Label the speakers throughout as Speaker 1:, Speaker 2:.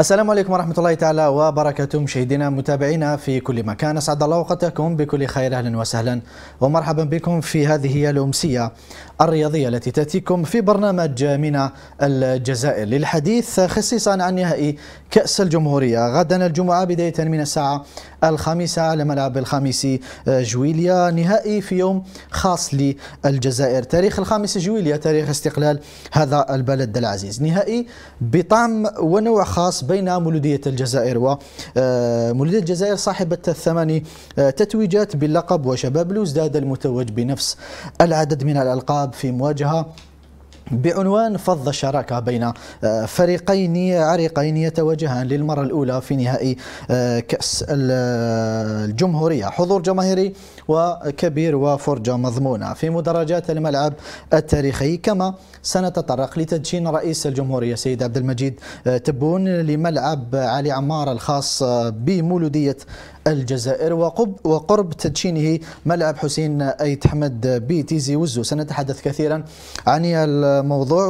Speaker 1: السلام عليكم ورحمة الله تعالى وبركاته مشاهدينا متابعينا في كل مكان أسعد الله وقتكم بكل خير أهلا وسهلا ومرحبا بكم في هذه الأمسية الرياضية التي تأتيكم في برنامج من الجزائر للحديث خصيصا عن نهائي كأس الجمهورية غدا الجمعة بداية من الساعة الخامسة على ملعب الخامس جويليا نهائي في يوم خاص للجزائر تاريخ الخامس جويليا تاريخ استقلال هذا البلد العزيز نهائي بطعم ونوع خاص بين مولودية الجزائر ومولودية آه، الجزائر صاحبة الثمان آه، تتويجات باللقب وشباب لوزداد المتوج بنفس العدد من الألقاب في مواجهة بعنوان فض الشراكة بين آه، فريقين عريقين يتواجهان للمرة الأولى في نهائي آه، كأس آه، الجمهورية حضور جماهيري وكبير وفرجة مضمونة في مدرجات الملعب التاريخي كما سنتطرق لتدشين رئيس الجمهورية سيد عبد المجيد تبون لملعب علي عمار الخاص بمولودية الجزائر وقب وقرب تدشينه ملعب حسين أيت حمد بتيزي وزو سنتحدث كثيرا عن الموضوع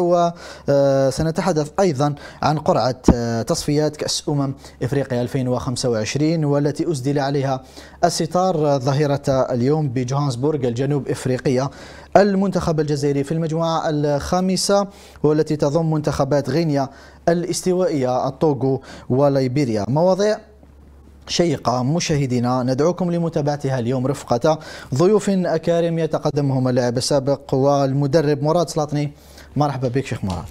Speaker 1: وسنتحدث آه، أيضا عن قرعة آه، تصفيات كأس أمم إفريقيا 2025 والتي أسدل عليها الستار ظهيرة اليوم بجوهانسبورغ الجنوب إفريقية المنتخب الجزائري في المجموعة الخامسة والتي تضم منتخبات غينيا الاستوائية الطوغو وليبيريا مواضيع شيقة مشاهدينا ندعوكم لمتابعتها اليوم رفقة ضيوف أكارم يتقدمهم اللاعب السابق والمدرب مراد سلاطني مرحبا بك شيخ مراد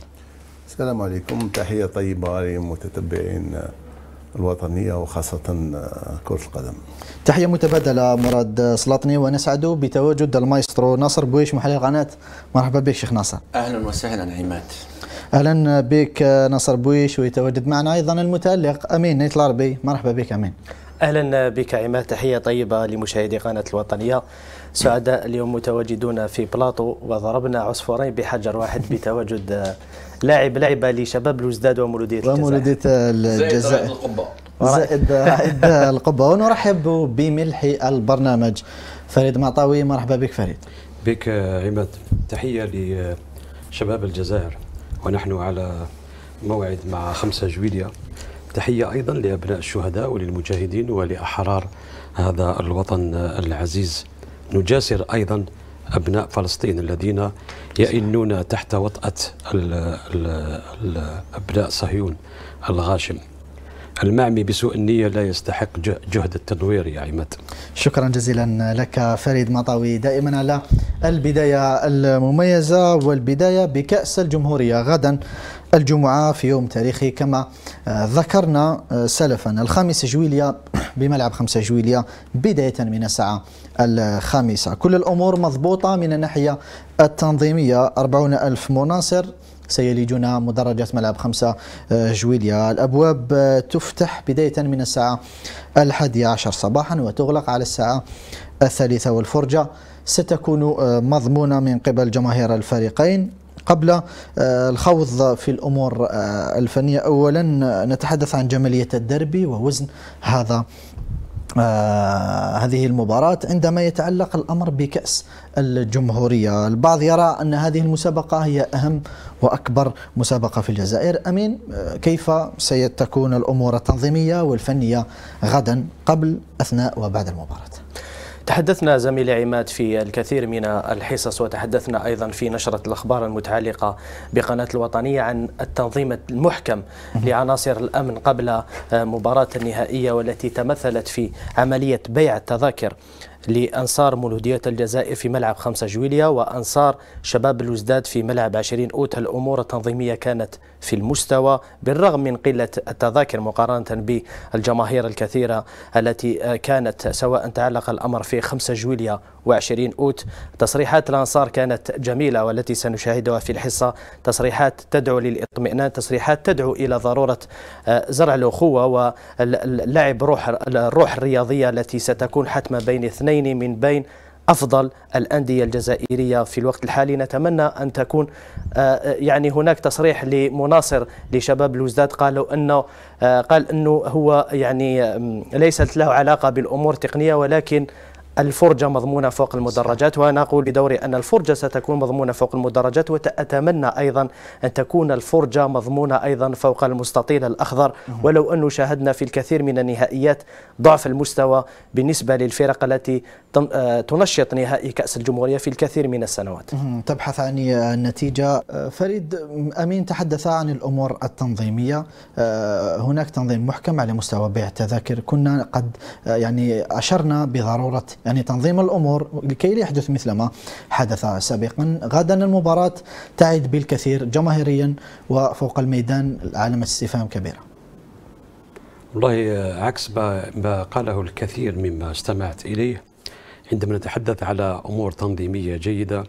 Speaker 2: السلام عليكم تحية طيبة لمتتبعين الوطنية وخاصة كرة القدم
Speaker 1: تحية متبادلة مراد سلاطني ونسعد بتواجد المايسترو ناصر بويش محلل قناة مرحبا بك شيخ ناصر
Speaker 3: أهلا وسهلا عماد
Speaker 1: اهلا بك نصر بويش ويتواجد معنا ايضا المتالق امين نيت العربي مرحبا بك امين
Speaker 4: اهلا بك عماد تحيه طيبه لمشاهدي قناه الوطنيه سعداء اليوم متواجدون في بلاطو وضربنا عصفورين بحجر واحد بتواجد لاعب لعبه لشباب الوزداد ومولوديه الجزائر ومولوديه
Speaker 1: الجزائر زائد رائد القبه ونرحب بملح البرنامج فريد معطاوي مرحبا
Speaker 5: بك فريد بك عماد تحيه لشباب الجزائر ونحن على موعد مع 5 جويلية تحية أيضا لأبناء الشهداء وللمجاهدين ولأحرار هذا الوطن العزيز نجاسر أيضا أبناء فلسطين الذين يئنون تحت وطأة أبناء صهيون الغاشم المعمي بسوء النية لا يستحق جهد التنوير يا عماد
Speaker 1: شكرا جزيلا لك فريد مطاوي دائما على البداية المميزة والبداية بكأس الجمهورية غدا الجمعة في يوم تاريخي كما آه، ذكرنا آه، سلفا الخامسة جويلية بملعب خمسة جويلية بداية من الساعة الخامسة كل الأمور مضبوطة من الناحية التنظيمية أربعون ألف مناصر سيلجون مدرجة ملعب خمسة آه، جويليا الأبواب تفتح بداية من الساعة الحادية عشر صباحا وتغلق على الساعة الثالثة والفرجة ستكون آه، مضمونة من قبل جماهير الفريقين قبل آه، الخوض في الأمور آه، الفنية أولا نتحدث عن جمالية الدربي ووزن هذا هذه المباراة عندما يتعلق الأمر بكأس الجمهورية البعض يرى أن هذه المسابقة هي أهم وأكبر مسابقة في الجزائر أمين كيف ستكون الأمور التنظيمية والفنية غدا قبل أثناء وبعد المباراة
Speaker 4: تحدثنا زميلي عماد في الكثير من الحصص وتحدثنا أيضا في نشرة الأخبار المتعلقة بقناة الوطنية عن التنظيم المحكم لعناصر الأمن قبل مباراة النهائية والتي تمثلت في عملية بيع التذاكر لأنصار مولودية الجزائر في ملعب 5 جويليا وأنصار شباب الوزداد في ملعب 20 أوت الأمور التنظيمية كانت في المستوى بالرغم من قلة التذاكر مقارنة بالجماهير الكثيرة التي آه، كانت سواء تعلق الأمر في 5 جويليا و20 أوت تصريحات الأنصار كانت جميلة والتي سنشاهدها في الحصة تصريحات تدعو للإطمئنان تصريحات تدعو إلى ضرورة آه، زرع الأخوة واللعب روح الروح الرياضية التي ستكون حتما بين اثنين من بين أفضل الأندية الجزائرية في الوقت الحالي نتمنى أن تكون آه، يعني هناك تصريح لمناصر لشباب الوزداد قالوا أنه آه، قال أنه هو يعني ليست له علاقة بالأمور التقنية ولكن الفرجة مضمونة فوق المدرجات وأنا أقول بدوري أن الفرجة ستكون مضمونة فوق المدرجات وأتمنى أيضا أن تكون الفرجة مضمونة أيضا فوق المستطيل الأخضر ولو أنه شاهدنا في الكثير من النهائيات ضعف المستوى بالنسبة للفرق التي آه، تنشط نهائي كأس الجمهورية في الكثير من السنوات
Speaker 1: تبحث عن النتيجة آه، فريد أمين تحدث عن الأمور التنظيمية آه، هناك تنظيم محكم على مستوى بيع التذاكر كنا قد يعني أشرنا بضرورة يعني تنظيم الأمور لكي لا يحدث مثل ما حدث سابقا غدا المباراة تعد بالكثير جماهيريا وفوق الميدان علامة استفهام كبيرة
Speaker 5: والله آه، عكس ما قاله الكثير مما استمعت إليه عندما نتحدث على أمور تنظيمية جيدة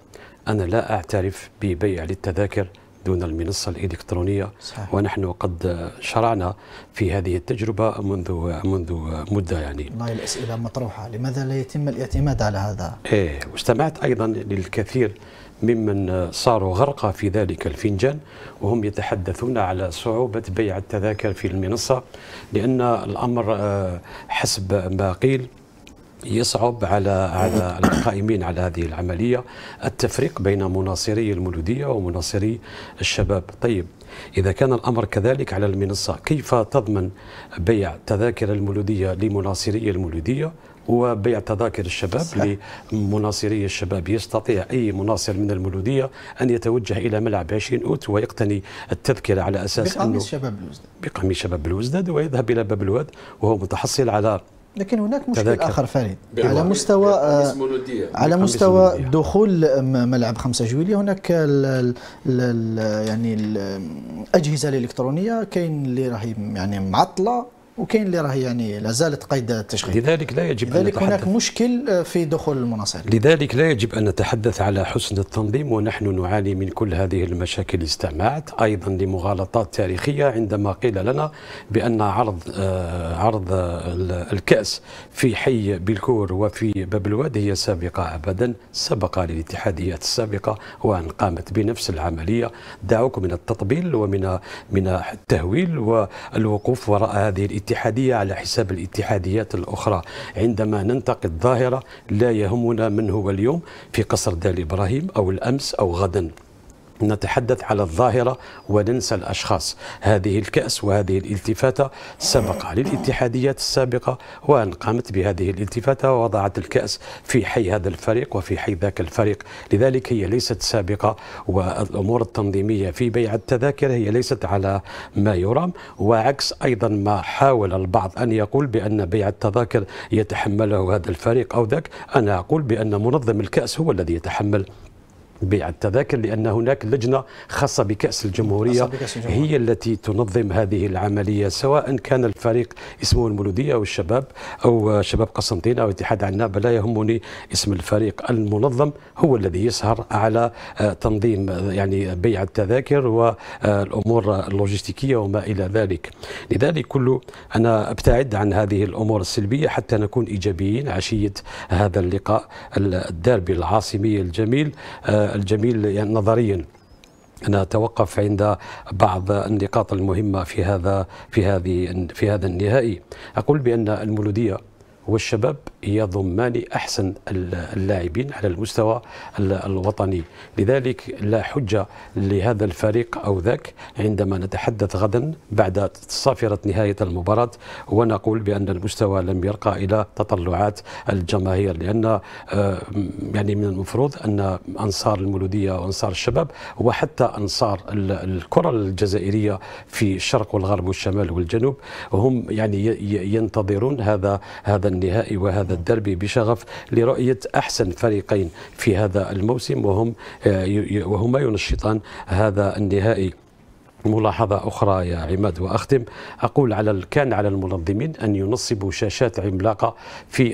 Speaker 5: أنا لا أعترف ببيع للتذاكر دون المنصة الإلكترونية صحيح. ونحن قد شرعنا في هذه التجربة منذ منذ مدة يعني
Speaker 1: والله الأسئلة مطروحة لماذا لا يتم الاعتماد على هذا؟
Speaker 5: إيه واستمعت أيضا للكثير ممن صاروا غرقا في ذلك الفنجان وهم يتحدثون على صعوبة بيع التذاكر في المنصة لأن الأمر آه، حسب ما قيل يصعب على على القائمين على هذه العمليه التفريق بين مناصري المولوديه ومناصري الشباب طيب إذا كان الأمر كذلك على المنصة كيف تضمن بيع تذاكر المولودية لمناصري المولودية وبيع تذاكر الشباب لمناصري الشباب يستطيع أي مناصر من المولودية أن يتوجه إلى ملعب 20 أوت ويقتني التذكرة على أساس بقميص شباب الوزداد بقميص شباب الوزداد ويذهب إلى باب الواد وهو متحصل على
Speaker 1: لكن هناك مشكل اخر فريد على مستوى آه،
Speaker 3: على مستوى
Speaker 1: دخول ملعب 5 جويلية هناك ال ال يعني الاجهزه الالكترونيه كاين اللي راهي يعني معطله وكاين اللي راه يعني لا زالت قيد التشغيل لذلك لا يجب لذلك ان نتحدث هناك مشكل آه، في دخول المناصير
Speaker 5: لذلك لا يجب ان نتحدث على حسن التنظيم ونحن نعاني من كل هذه المشاكل استمعت ايضا لمغالطات تاريخيه عندما قيل لنا بان عرض آه، عرض الكاس في حي بالكور وفي باب الواد هي سابقه ابدا سبق للاتحاديات السابقه وان قامت بنفس العمليه دعوكم من التطبيل ومن من التهويل والوقوف وراء هذه الاتحادية على حساب الاتحاديات الأخرى عندما ننتقد ظاهرة لا يهمنا من هو اليوم في قصر دال إبراهيم أو الأمس أو غدا نتحدث على الظاهرة وننسى الأشخاص هذه الكأس وهذه الالتفاتة سبق للاتحاديات السابقة وأن قامت بهذه الالتفاتة ووضعت الكأس في حي هذا الفريق وفي حي ذاك الفريق لذلك هي ليست سابقة والأمور التنظيمية في بيع التذاكر هي ليست على ما يرام وعكس أيضا ما حاول البعض أن يقول بأن بيع التذاكر يتحمله هذا الفريق أو ذاك أنا أقول بأن منظم الكأس هو الذي يتحمل بيع التذاكر لان هناك لجنه خاصه بكاس الجمهوريه, بكأس الجمهورية. هي التي تنظم هذه العمليه سواء كان الفريق اسمه المولوديه او الشباب او شباب قسنطينه او اتحاد عناب لا يهمني اسم الفريق المنظم هو الذي يسهر على آه، تنظيم يعني بيع التذاكر والامور اللوجستيكيه وما الى ذلك لذلك كله انا ابتعد عن هذه الامور السلبيه حتى نكون ايجابيين عشيه هذا اللقاء الدربي العاصمي الجميل آه، الجميل يعني نظريا أتوقف عند بعض النقاط المهمه في هذا في هذه في هذا النهائي اقول بان المولوديه والشباب يضمان احسن اللاعبين على المستوى الوطني لذلك لا حجه لهذا الفريق او ذاك عندما نتحدث غدا بعد صافره نهايه المباراه ونقول بان المستوى لم يرقى الى تطلعات الجماهير لان آه، يعني من المفروض ان انصار المولوديه وانصار الشباب وحتى انصار الكره الجزائريه في الشرق والغرب والشمال والجنوب هم يعني ينتظرون هذا هذا النهائي وهذا الدربي بشغف لرؤية أحسن فريقين في هذا الموسم وهم آه، وهما ينشطان هذا النهائي ملاحظة أخرى يا عماد وأختم أقول على كان على المنظمين أن ينصبوا شاشات عملاقة في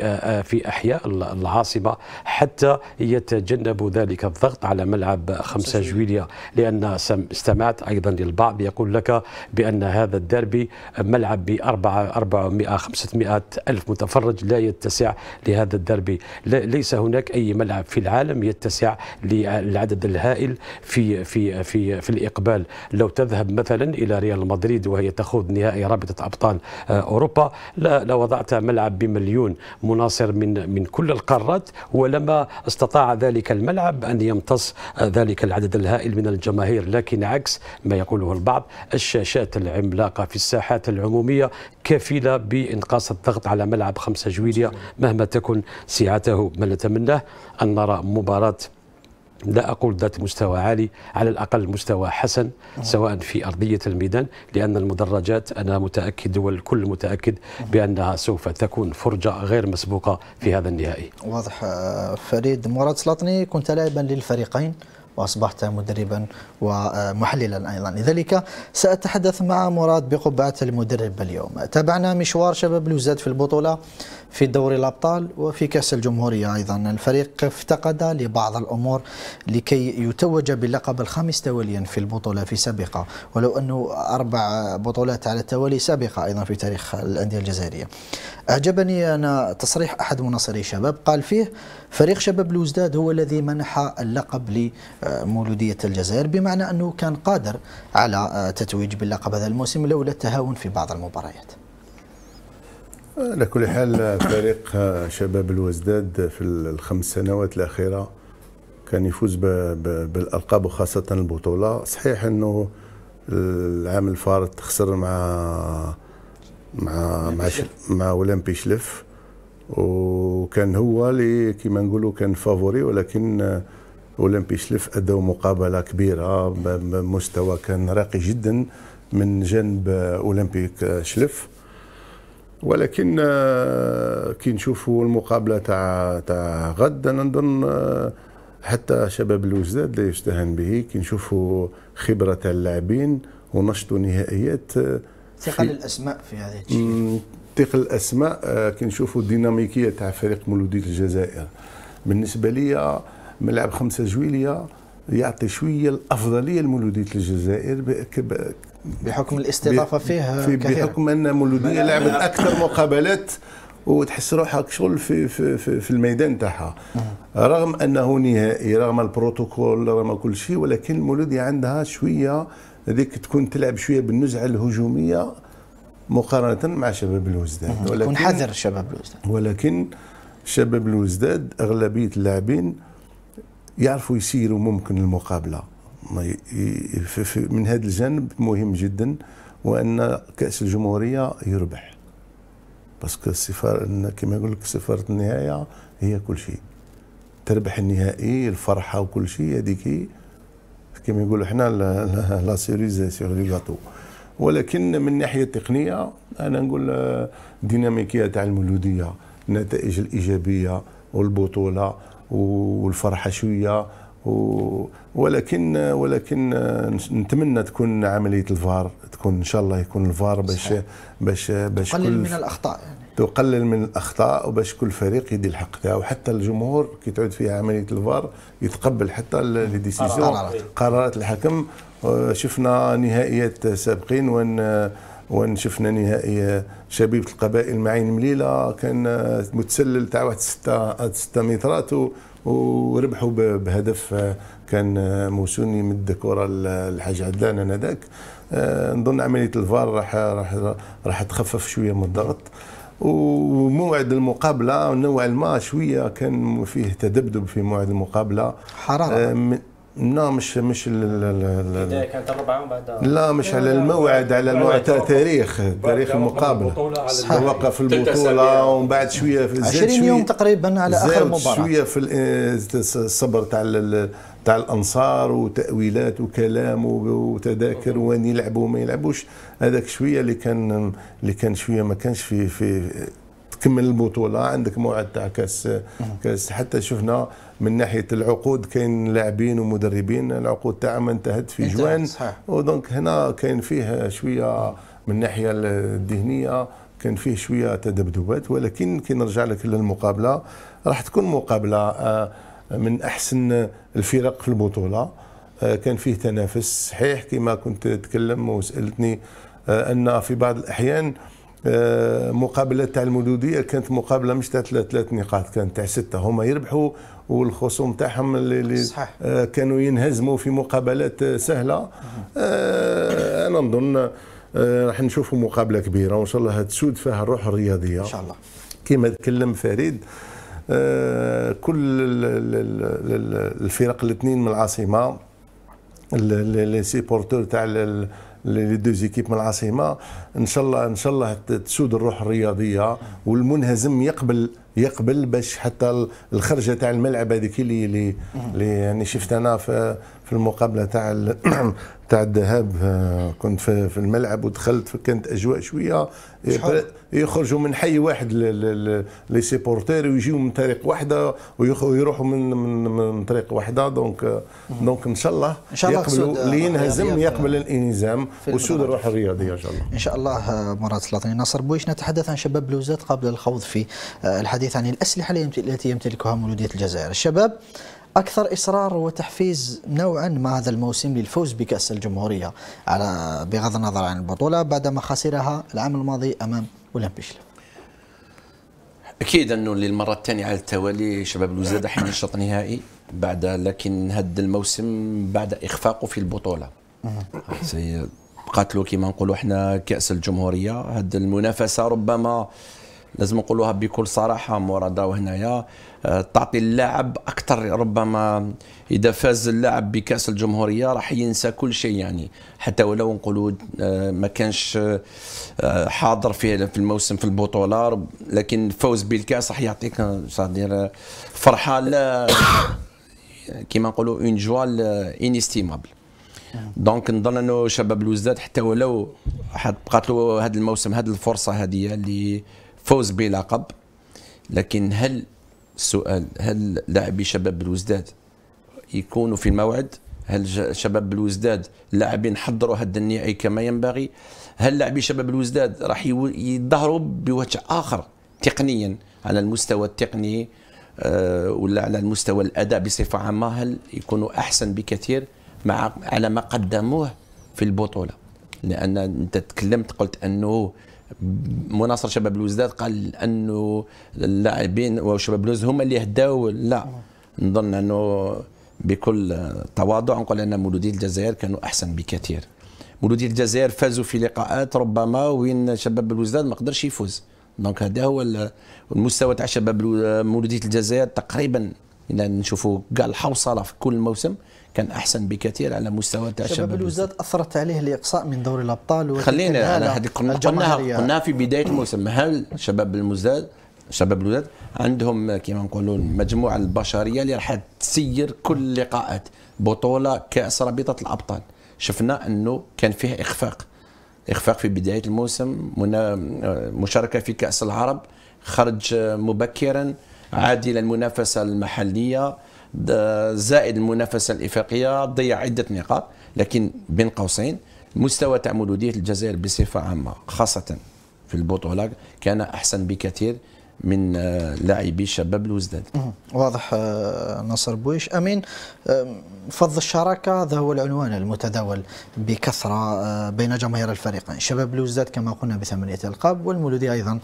Speaker 5: في أحياء العاصمة حتى يتجنبوا ذلك الضغط على ملعب 5 جويليا لأن استمعت أيضا للبعض يقول لك بأن هذا الدربي ملعب ب 400 500 ألف متفرج لا يتسع لهذا الدربي ليس هناك أي ملعب في العالم يتسع للعدد الهائل في في في في الإقبال لو تذهب تذهب مثلا إلى ريال مدريد وهي تخوض نهائي رابطة أبطال آه، أوروبا لا لوضعت ملعب بمليون مناصر من من كل القارات ولما استطاع ذلك الملعب أن يمتص آه، ذلك العدد الهائل من الجماهير لكن عكس ما يقوله البعض الشاشات العملاقة في الساحات العمومية كفيلة بإنقاص الضغط على ملعب خمسة جويلية مهما تكن سعته ما نتمناه أن نرى مباراة لا أقول ذات مستوى عالي على الأقل مستوى حسن نعم. سواء في أرضية الميدان لأن المدرجات أنا متأكد والكل متأكد نعم. بأنها سوف تكون فرجة غير مسبوقة في هذا النهائي
Speaker 1: واضح آه، فريد مراد سلاطني كنت لاعبا للفريقين واصبحت مدربا ومحللا ايضا لذلك ساتحدث مع مراد بقبعه المدرب اليوم تابعنا مشوار شباب لوزاد في البطوله في دوري الأبطال وفي كأس الجمهورية أيضا الفريق افتقد لبعض الأمور لكي يتوج باللقب الخامس تواليا في البطولة في سابقة ولو أنه أربع بطولات على التوالي سابقة أيضا في تاريخ الأندية الجزائرية أعجبني أنا تصريح أحد مناصري الشباب قال فيه فريق شباب لوزداد هو الذي منح اللقب لمولودية الجزائر بمعنى أنه كان قادر على تتويج باللقب هذا الموسم لولا التهاون في بعض المباريات
Speaker 2: على كل حال فريق شباب الوزداد في الخمس سنوات الاخيره كان يفوز بالالقاب وخاصه البطوله صحيح انه العام الفارط خسر مع مع مع مع اولمبي شلف وكان هو اللي كما نقولوا كان فافوري ولكن اولمبي شلف ادوا مقابله كبيره بمستوى كان راقي جدا من جانب اولمبيك شلف ولكن آه، كي نشوفوا المقابله تاع تاع غد انا نظن آه، حتى شباب الوزداد لا يستهان به كي نشوفوا خبره تاع اللاعبين ونشطوا نهائيات آه، ثقل
Speaker 1: الاسماء في هذا
Speaker 2: الشيء ثقل الاسماء كي نشوفوا الديناميكيه تاع فريق مولوديه الجزائر بالنسبه لي ملعب خمسة جويليه يعطي شويه الافضليه لمولوديه الجزائر بحكم الاستضافه فيها في بحكم ان مولوديه لعبت اكثر مقابلات وتحس روحك شغل في في في, في الميدان تاعها رغم انه نهائي رغم البروتوكول رغم كل شيء ولكن المولوديه عندها شويه هذيك تكون تلعب شويه بالنزعه الهجوميه مقارنه مع شباب الوزداد ولكن حذر شباب الوزداد ولكن شباب الوزداد اغلبيه اللاعبين يعرفوا يسيروا ممكن المقابله من هذا الجانب مهم جدا وان كاس الجمهوريه يربح باسكو السفارة كما يقول لك سفارة النهاية هي كل شيء تربح النهائي الفرحة وكل شيء هذيك كما يقولوا حنا لا سيريز سيغ لو ولكن من الناحية التقنية أنا نقول الديناميكية آه، تاع المولودية النتائج الإيجابية والبطولة والفرحة شوية ولكن ولكن نتمنى تكون عمليه الفار تكون ان شاء الله يكون الفار باش باش باش تقلل من الاخطاء يعني. تقلل من الاخطاء وباش كل فريق يدير الحق تاعو وحتى الجمهور كي تعود فيها عمليه الفار يتقبل حتى لي ديسيزيون قرارات الحكم آه، شفنا نهائيات سابقين وان آه، وان شفنا نهائي شبيبه القبائل معين مليله كان آه، متسلل تاع واحد 6 6 مترات وربحوا بهدف آه، كان آه، موسوني من الدكورة الحاج عدلان انذاك آه، نظن عمليه الفار راح راح راح تخفف شويه من الضغط وموعد المقابله نوعا ما شويه كان فيه تذبذب في موعد المقابله حراره لا مش مش البدايه كانت الربع
Speaker 4: بعد لا مش على
Speaker 2: الموعد على الموعد تاريخ تاريخ المقابله وقف توقف البطوله ومن بعد شويه في 20 يوم
Speaker 1: تقريبا على اخر مباراه شويه
Speaker 2: في الصبر آه، تاع تاع الانصار وتاويلات وكلام وتذاكر وين يلعبوا وما يلعبوش هذاك شويه اللي كان اللي كان شويه ما كانش في في تكمل البطوله عندك موعد تاع كاس كاس حتى شفنا من ناحيه العقود كاين لاعبين ومدربين العقود تاعهم انتهت في جوان ودونك هنا كاين فيه شويه من الناحيه الذهنيه كان فيه شويه تذبذبات ولكن كي نرجع لك للمقابله راح تكون مقابله آه، من احسن الفرق في البطوله آه، كان فيه تنافس صحيح كما كنت تكلم وسالتني آه، ان في بعض الاحيان مقابله تاع المدوديه كانت مقابله مش تاع ثلاث نقاط كانت تاع سته هما يربحوا والخصوم تاعهم اللي صحيح. آه، كانوا ينهزموا في مقابلات سهله آه، انا نظن آه، راح نشوفوا مقابله كبيره وان شاء الله تسود فيها الروح الرياضيه ان شاء الله كما تكلم فريد كل الفرق الاثنين من العاصمه لي سيبورتور تاع لي دو زيكيب من العاصمه ان شاء الله ان شاء الله تسود الروح الرياضيه والمنهزم يقبل يقبل باش حتى الخرجه تاع الملعب هذيك اللي اللي يعني شفت انا في في المقابله تاع تاع الذهاب آه، كنت في, في الملعب ودخلت كانت اجواء شويه يخرجوا من حي واحد لي سيبورتير ويجيو من طريق واحده ويروحوا من من, من طريق واحده دونك آه، دونك ان شاء الله ان شاء الله يقبلوا اللي آه، ينهزم يقبل الانهزام وسود الروح الرياضيه ان شاء الله
Speaker 1: ان شاء الله مراد سلاطين ناصر بويش نتحدث عن شباب بلوزات قبل الخوض في الحديث عن الاسلحه التي يمتلكها مولوديه الجزائر الشباب أكثر إصرار وتحفيز نوعا ما هذا الموسم للفوز بكأس الجمهورية على بغض النظر عن البطولة بعدما خسرها العام الماضي أمام أولمبيش
Speaker 3: اكيد انه للمره الثانيه على التوالي شباب الوزاده حين الشوط النهائي بعد لكن هذا الموسم بعد اخفاقه في البطوله قاتلوا كما نقولوا احنا كاس الجمهوريه هذه المنافسه ربما لازم نقولوها بكل صراحه مرادا هنايا آه، تعطي اللاعب اكثر ربما اذا فاز اللاعب بكاس الجمهوريه راح ينسى كل شيء يعني حتى ولو نقولوا آه، ما كانش آه، حاضر في في الموسم في البطوله لكن الفوز بالكاس راح يعطيك صدير فرحه لا كما نقولوا اون جوا انستيمابل دونك نظن انه شباب الوزداد حتى ولو بقات له هذا الموسم هذه الفرصه هذه اللي فوز بلقب لكن هل السؤال هل لاعبي شباب الوزداد يكونوا في الموعد هل شباب الوزداد لاعبين حضروا هذا النهائي كما ينبغي هل لاعبي شباب الوزداد راح يظهروا بوجه اخر تقنيا على المستوى التقني آه، ولا على المستوى الاداء بصفه عامه هل يكونوا احسن بكثير مع على ما قدموه في البطوله لان انت تكلمت قلت انه مناصر شباب الوزداد قال انه اللاعبين وشباب الوزداد هما اللي هداو لا نظن انه بكل تواضع نقول ان مولودي الجزائر كانوا احسن بكثير مولودي الجزائر فازوا في لقاءات ربما وين شباب الوزداد ما قدرش يفوز دونك هذا هو المستوى تاع شباب مولوديه الجزائر تقريبا الى نشوفوا كاع الحوصله في كل موسم كان احسن بكثير على مستوى تاع شباب الوزداد
Speaker 1: اثرت عليه الاقصاء من دوري الابطال خلينا على هذه قلناها قلناها في
Speaker 3: بدايه الموسم هل شباب المزداد شباب الوزاد عندهم كما نقولوا المجموعه البشريه اللي راح تسير كل اللقاءات بطوله كاس رابطه الابطال شفنا انه كان فيه اخفاق اخفاق في بدايه الموسم مشاركه في كاس العرب خرج مبكرا عادي للمنافسه المنافسه المحليه زائد المنافسه الافريقيه ضيع عده نقاط لكن بين قوسين مستوى تاع مولوديه الجزائر بصفه عامه خاصه في البطوله كان احسن بكثير من آه، لاعبي شباب الوزداد
Speaker 1: واضح آه، نصر بويش امين آه، فض الشراكه هذا هو العنوان المتداول بكثره بين جماهير الفريقين شباب الوزداد كما قلنا بثمانيه القاب والمولودي ايضا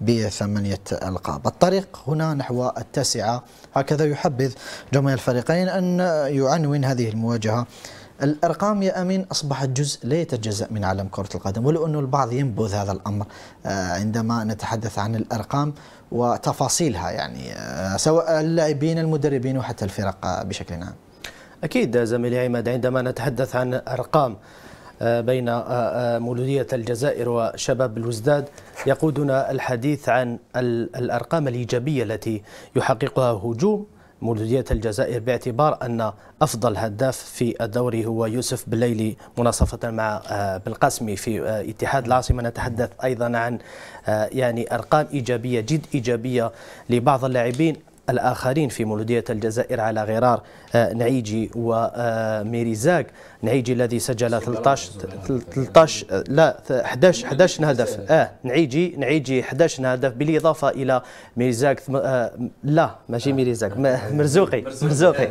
Speaker 1: بثمانيه القاب الطريق هنا نحو التاسعه هكذا يحبذ جماهير الفريقين ان يعنون هذه المواجهه الارقام يا امين اصبحت جزء لا يتجزا من عالم كره القدم ولو انه البعض ينبذ هذا الامر عندما نتحدث عن الارقام وتفاصيلها يعني آه، سواء اللاعبين المدربين وحتى الفرق بشكل عام
Speaker 4: أكيد زميلي عماد عندما نتحدث عن أرقام آه، بين آه، مولودية الجزائر وشباب الوزداد يقودنا الحديث عن الأرقام الإيجابية التي يحققها هجوم مولودية الجزائر باعتبار أن أفضل هداف في الدوري هو يوسف بليلي مناصفة مع آه، بالقاسمي في آه، اتحاد العاصمة نتحدث أيضا عن آه، يعني أرقام إيجابية جد إيجابية لبعض اللاعبين الآخرين في مولودية الجزائر على غرار نعيجي وميريزاك نعيجي الذي سجل 13 13 لا 11 11 هدف اه نعيجي نعيجي 11 هدف بالاضافه الى ميرزاك آه لا ماشي ميرزاك مرزوقي مرزوقي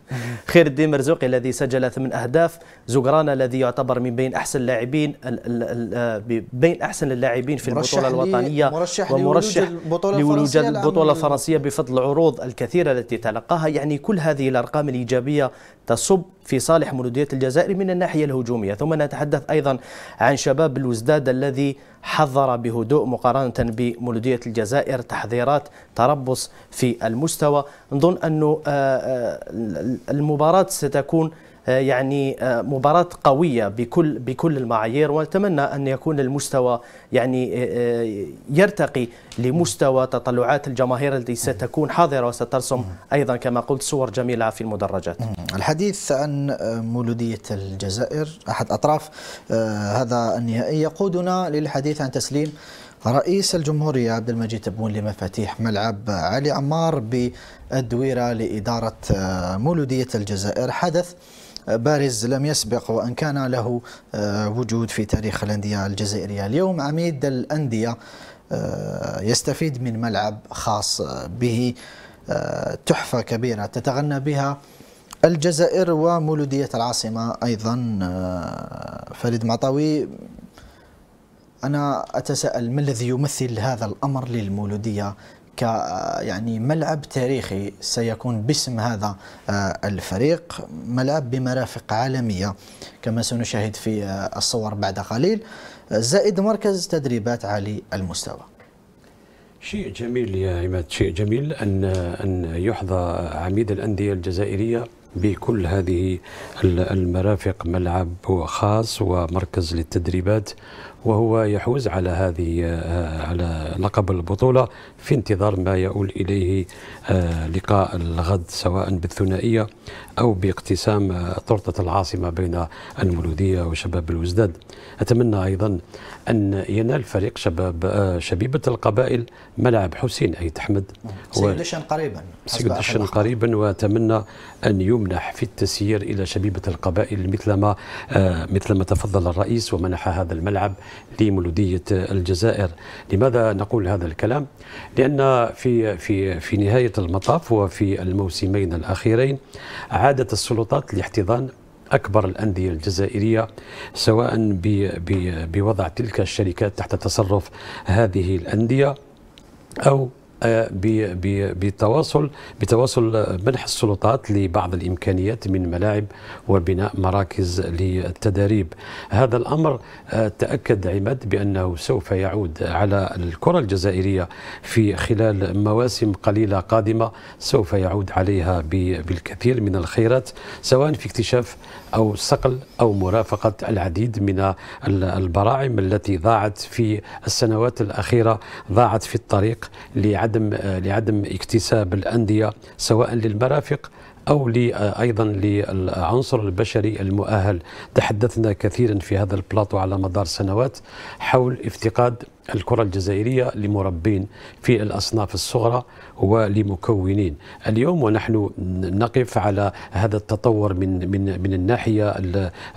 Speaker 4: خير الدين مرزوقي الذي سجل ثمان اهداف زوغرانا الذي يعتبر من بين احسن اللاعبين آه، بين احسن اللاعبين في البطوله الوطنيه مرشح ومرشح لولوج البطوله الفرنسيه بفضل العروض الكثيره التي تلقاها يعني كل هذه الارقام الايجابيه تصب في صالح مولودية الجزائر من الناحية الهجومية ثم نتحدث أيضا عن شباب الوزداد الذي حضر بهدوء مقارنة بمولودية الجزائر تحذيرات تربص في المستوى نظن أن آه، آه، المباراة ستكون آه، يعني آه، مباراة قوية بكل بكل المعايير ونتمنى أن يكون المستوى يعني آه، يرتقي لمستوى تطلعات الجماهير التي ستكون حاضرة وسترسم أيضا كما قلت صور جميلة في
Speaker 1: المدرجات الحديث عن مولودية الجزائر أحد أطراف هذا النهائي يقودنا للحديث عن تسليم رئيس الجمهورية عبد المجيد تبون لمفاتيح ملعب علي عمار بالدويرة لإدارة مولودية الجزائر حدث بارز لم يسبق وأن كان له آه، وجود في تاريخ الأندية الجزائرية اليوم عميد الأندية آه، يستفيد من ملعب خاص به آه، تحفة كبيرة تتغنى بها الجزائر ومولودية العاصمة أيضا فريد معطوي أنا أتساءل ما الذي يمثل هذا الأمر للمولودية ك يعني ملعب تاريخي سيكون باسم هذا آه، الفريق ملعب بمرافق عالمية كما سنشاهد في آه، الصور بعد قليل آه، زائد مركز تدريبات عالي المستوى
Speaker 5: شيء جميل يا عماد شيء جميل أن أن يحظى عميد الأندية الجزائرية بكل هذه المرافق ملعب خاص ومركز للتدريبات وهو يحوز على هذه آه، على لقب البطوله في انتظار ما يؤول اليه آه، لقاء الغد سواء بالثنائيه او باقتسام آه، طرطه العاصمه بين المولوديه وشباب الوزداد اتمنى ايضا أن ينال فريق شباب آه، شبيبة القبائل ملعب حسين أي تحمد سيدشن
Speaker 1: قريبا سيدشن
Speaker 5: قريبا وأتمنى أن يمنح في التسيير إلى شبيبة القبائل مثلما آه، مثلما تفضل الرئيس ومنح هذا الملعب لمولودية الجزائر لماذا نقول هذا الكلام؟ لأن في في في نهاية المطاف وفي الموسمين الأخيرين عادت السلطات لاحتضان أكبر الأندية الجزائرية سواء بوضع تلك الشركات تحت تصرف هذه الأندية أو بتواصل بتواصل منح السلطات لبعض الامكانيات من ملاعب وبناء مراكز للتدريب هذا الامر آه، تاكد عماد بانه سوف يعود على الكره الجزائريه في خلال مواسم قليله قادمه سوف يعود عليها بالكثير من الخيرات سواء في اكتشاف او صقل او مرافقه العديد من البراعم التي ضاعت في السنوات الاخيره ضاعت في الطريق لعدم لعدم لعدم اكتساب الانديه سواء للمرافق او ايضا للعنصر البشري المؤهل تحدثنا كثيرا في هذا البلاطو على مدار سنوات حول افتقاد الكرة الجزائرية لمربين في الأصناف الصغرى ولمكونين اليوم ونحن نقف على هذا التطور من, من, من الناحية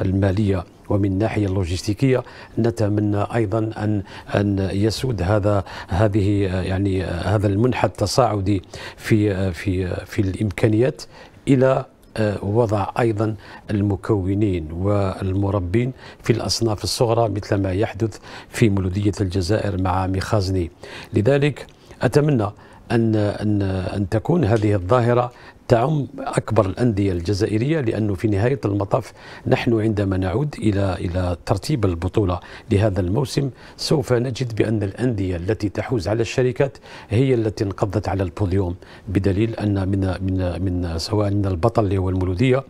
Speaker 5: المالية ومن الناحية اللوجستيكية نتمنى أيضا أن أن يسود هذا هذه يعني هذا المنحى التصاعدي في في في الإمكانيات إلى آه، وضع ايضا المكونين والمربين في الاصناف الصغرى مثل ما يحدث في مولوديه الجزائر مع مخازني لذلك اتمنى أن, أن, أن تكون هذه الظاهرة تعم أكبر الأندية الجزائرية لأنه في نهاية المطاف نحن عندما نعود إلى إلى ترتيب البطولة لهذا الموسم سوف نجد بأن الأندية التي تحوز على الشركات هي التي انقضت على البوديوم بدليل أن من من من سواء من البطل اللي هو المولودية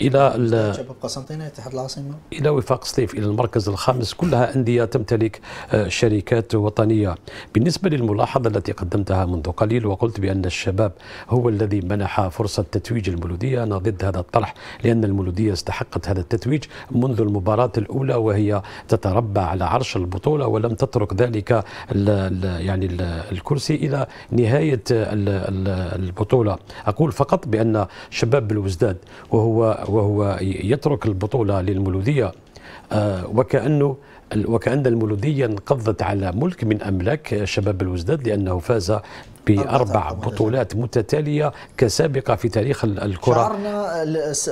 Speaker 5: إلى قسنطينة
Speaker 1: اتحاد العاصمة
Speaker 5: إلى وفاق سطيف إلى المركز الخامس كلها أندية تمتلك آه، شركات وطنية بالنسبة للملاحظة التي قدمتها منذ قليل وقلت بأن الشباب هو الذي منح فرصة تتويج المولودية أنا ضد هذا الطرح لأن المولودية استحقت هذا التتويج منذ المباراة الأولى وهي تتربع على عرش البطولة ولم تترك ذلك الـ الـ يعني الـ الكرسي إلى نهاية الـ الـ البطولة أقول فقط بأن شباب الوزداد وهو وهو يترك البطولة للمولودية آه، وكأنه وكأن المولودية انقضت على ملك من أملاك شباب الوزداد لأنه فاز باربع بطولات متتاليه كسابقه في تاريخ الكره
Speaker 1: شعرنا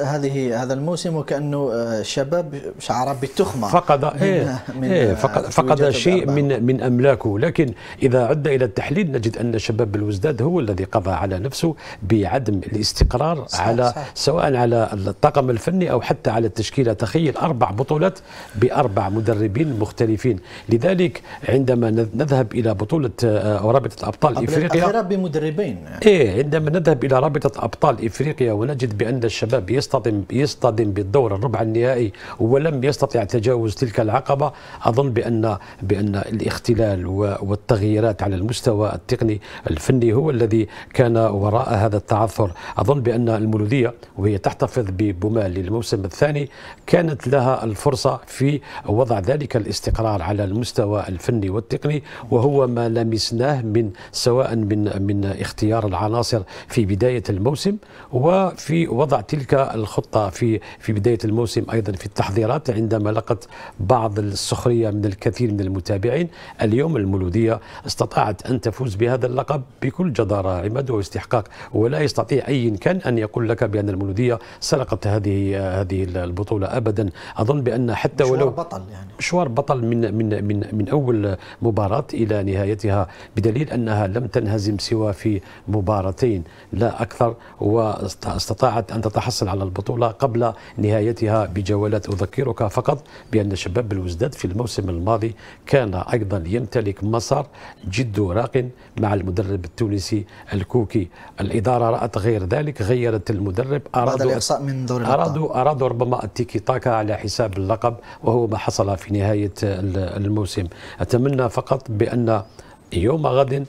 Speaker 1: هذه هذا الموسم وكانه الشباب آه، شعر بالتخمه فقد من إيه من إيه آه، فقد, فقد شيء
Speaker 5: بأربعة. من من املاكه لكن اذا عدنا الى التحليل نجد ان شباب الوزداد هو الذي قضى على نفسه بعدم الاستقرار صح على صح. سواء على الطاقم الفني او حتى على التشكيله تخيل اربع بطولات باربع مدربين مختلفين لذلك عندما نذهب الى بطوله آه، رابطه ابطال افريقيا القاهرة
Speaker 1: بمدربين
Speaker 5: إيه عندما نذهب إلى رابطة أبطال إفريقيا ونجد بأن الشباب يصطدم يصطدم بالدور الربع النهائي ولم يستطع تجاوز تلك العقبة أظن بأن بأن الاختلال والتغييرات على المستوى التقني الفني هو الذي كان وراء هذا التعثر أظن بأن المولودية وهي تحتفظ ببوما للموسم الثاني كانت لها الفرصة في وضع ذلك الاستقرار على المستوى الفني والتقني وهو ما لمسناه من سواء من من اختيار العناصر في بدايه الموسم وفي وضع تلك الخطه في في بدايه الموسم ايضا في التحضيرات عندما لقت بعض السخريه من الكثير من المتابعين اليوم المولوديه استطاعت ان تفوز بهذا اللقب بكل جداره عماد واستحقاق ولا يستطيع اي كان ان يقول لك بان المولوديه سرقت هذه هذه البطوله ابدا اظن بان حتى مشوار ولو بطل يعني مشوار بطل من من من من اول مباراه الى نهايتها بدليل انها لم تنهز تنهزم سوى في مباراتين لا أكثر واستطاعت أن تتحصل على البطولة قبل نهايتها بجولات أذكرك فقط بأن شباب الوزداد في الموسم الماضي كان أيضا يمتلك مسار جد راق مع المدرب التونسي الكوكي الإدارة رأت غير ذلك غيرت المدرب أرادوا بعد الإقصاء من دور أرادوا, أرادوا ربما التيكي تاكا على حساب اللقب وهو ما حصل في نهاية الموسم أتمنى فقط بأن يوم غد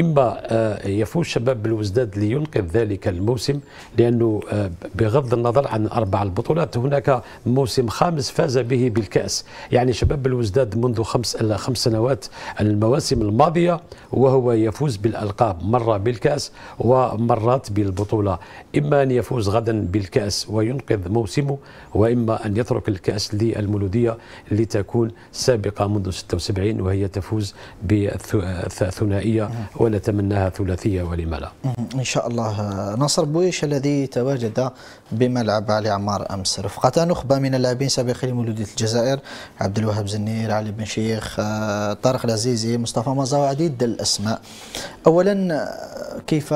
Speaker 5: إما آه، يفوز شباب بالوزداد لينقذ ذلك الموسم لأنه آه، بغض النظر عن أربع البطولات هناك موسم خامس فاز به بالكأس يعني شباب بالوزداد منذ خمس آه، خمس سنوات المواسم الماضية وهو يفوز بالألقاب مرة بالكأس ومرات بالبطولة إما أن يفوز غدا بالكأس وينقذ موسمه وإما أن يترك الكأس للمولودية لتكون سابقة منذ 76 وهي تفوز بالثنائية ونتمناها ثلاثية ولم لا
Speaker 1: إن شاء الله نصر بويش الذي تواجد بملعب علي عمار أمس رفقة نخبة من اللاعبين سابقين لمولودية الجزائر عبد الوهاب زنير علي بن شيخ آه، طارق العزيزي مصطفى مزا وعديد الأسماء أولا آه، كيف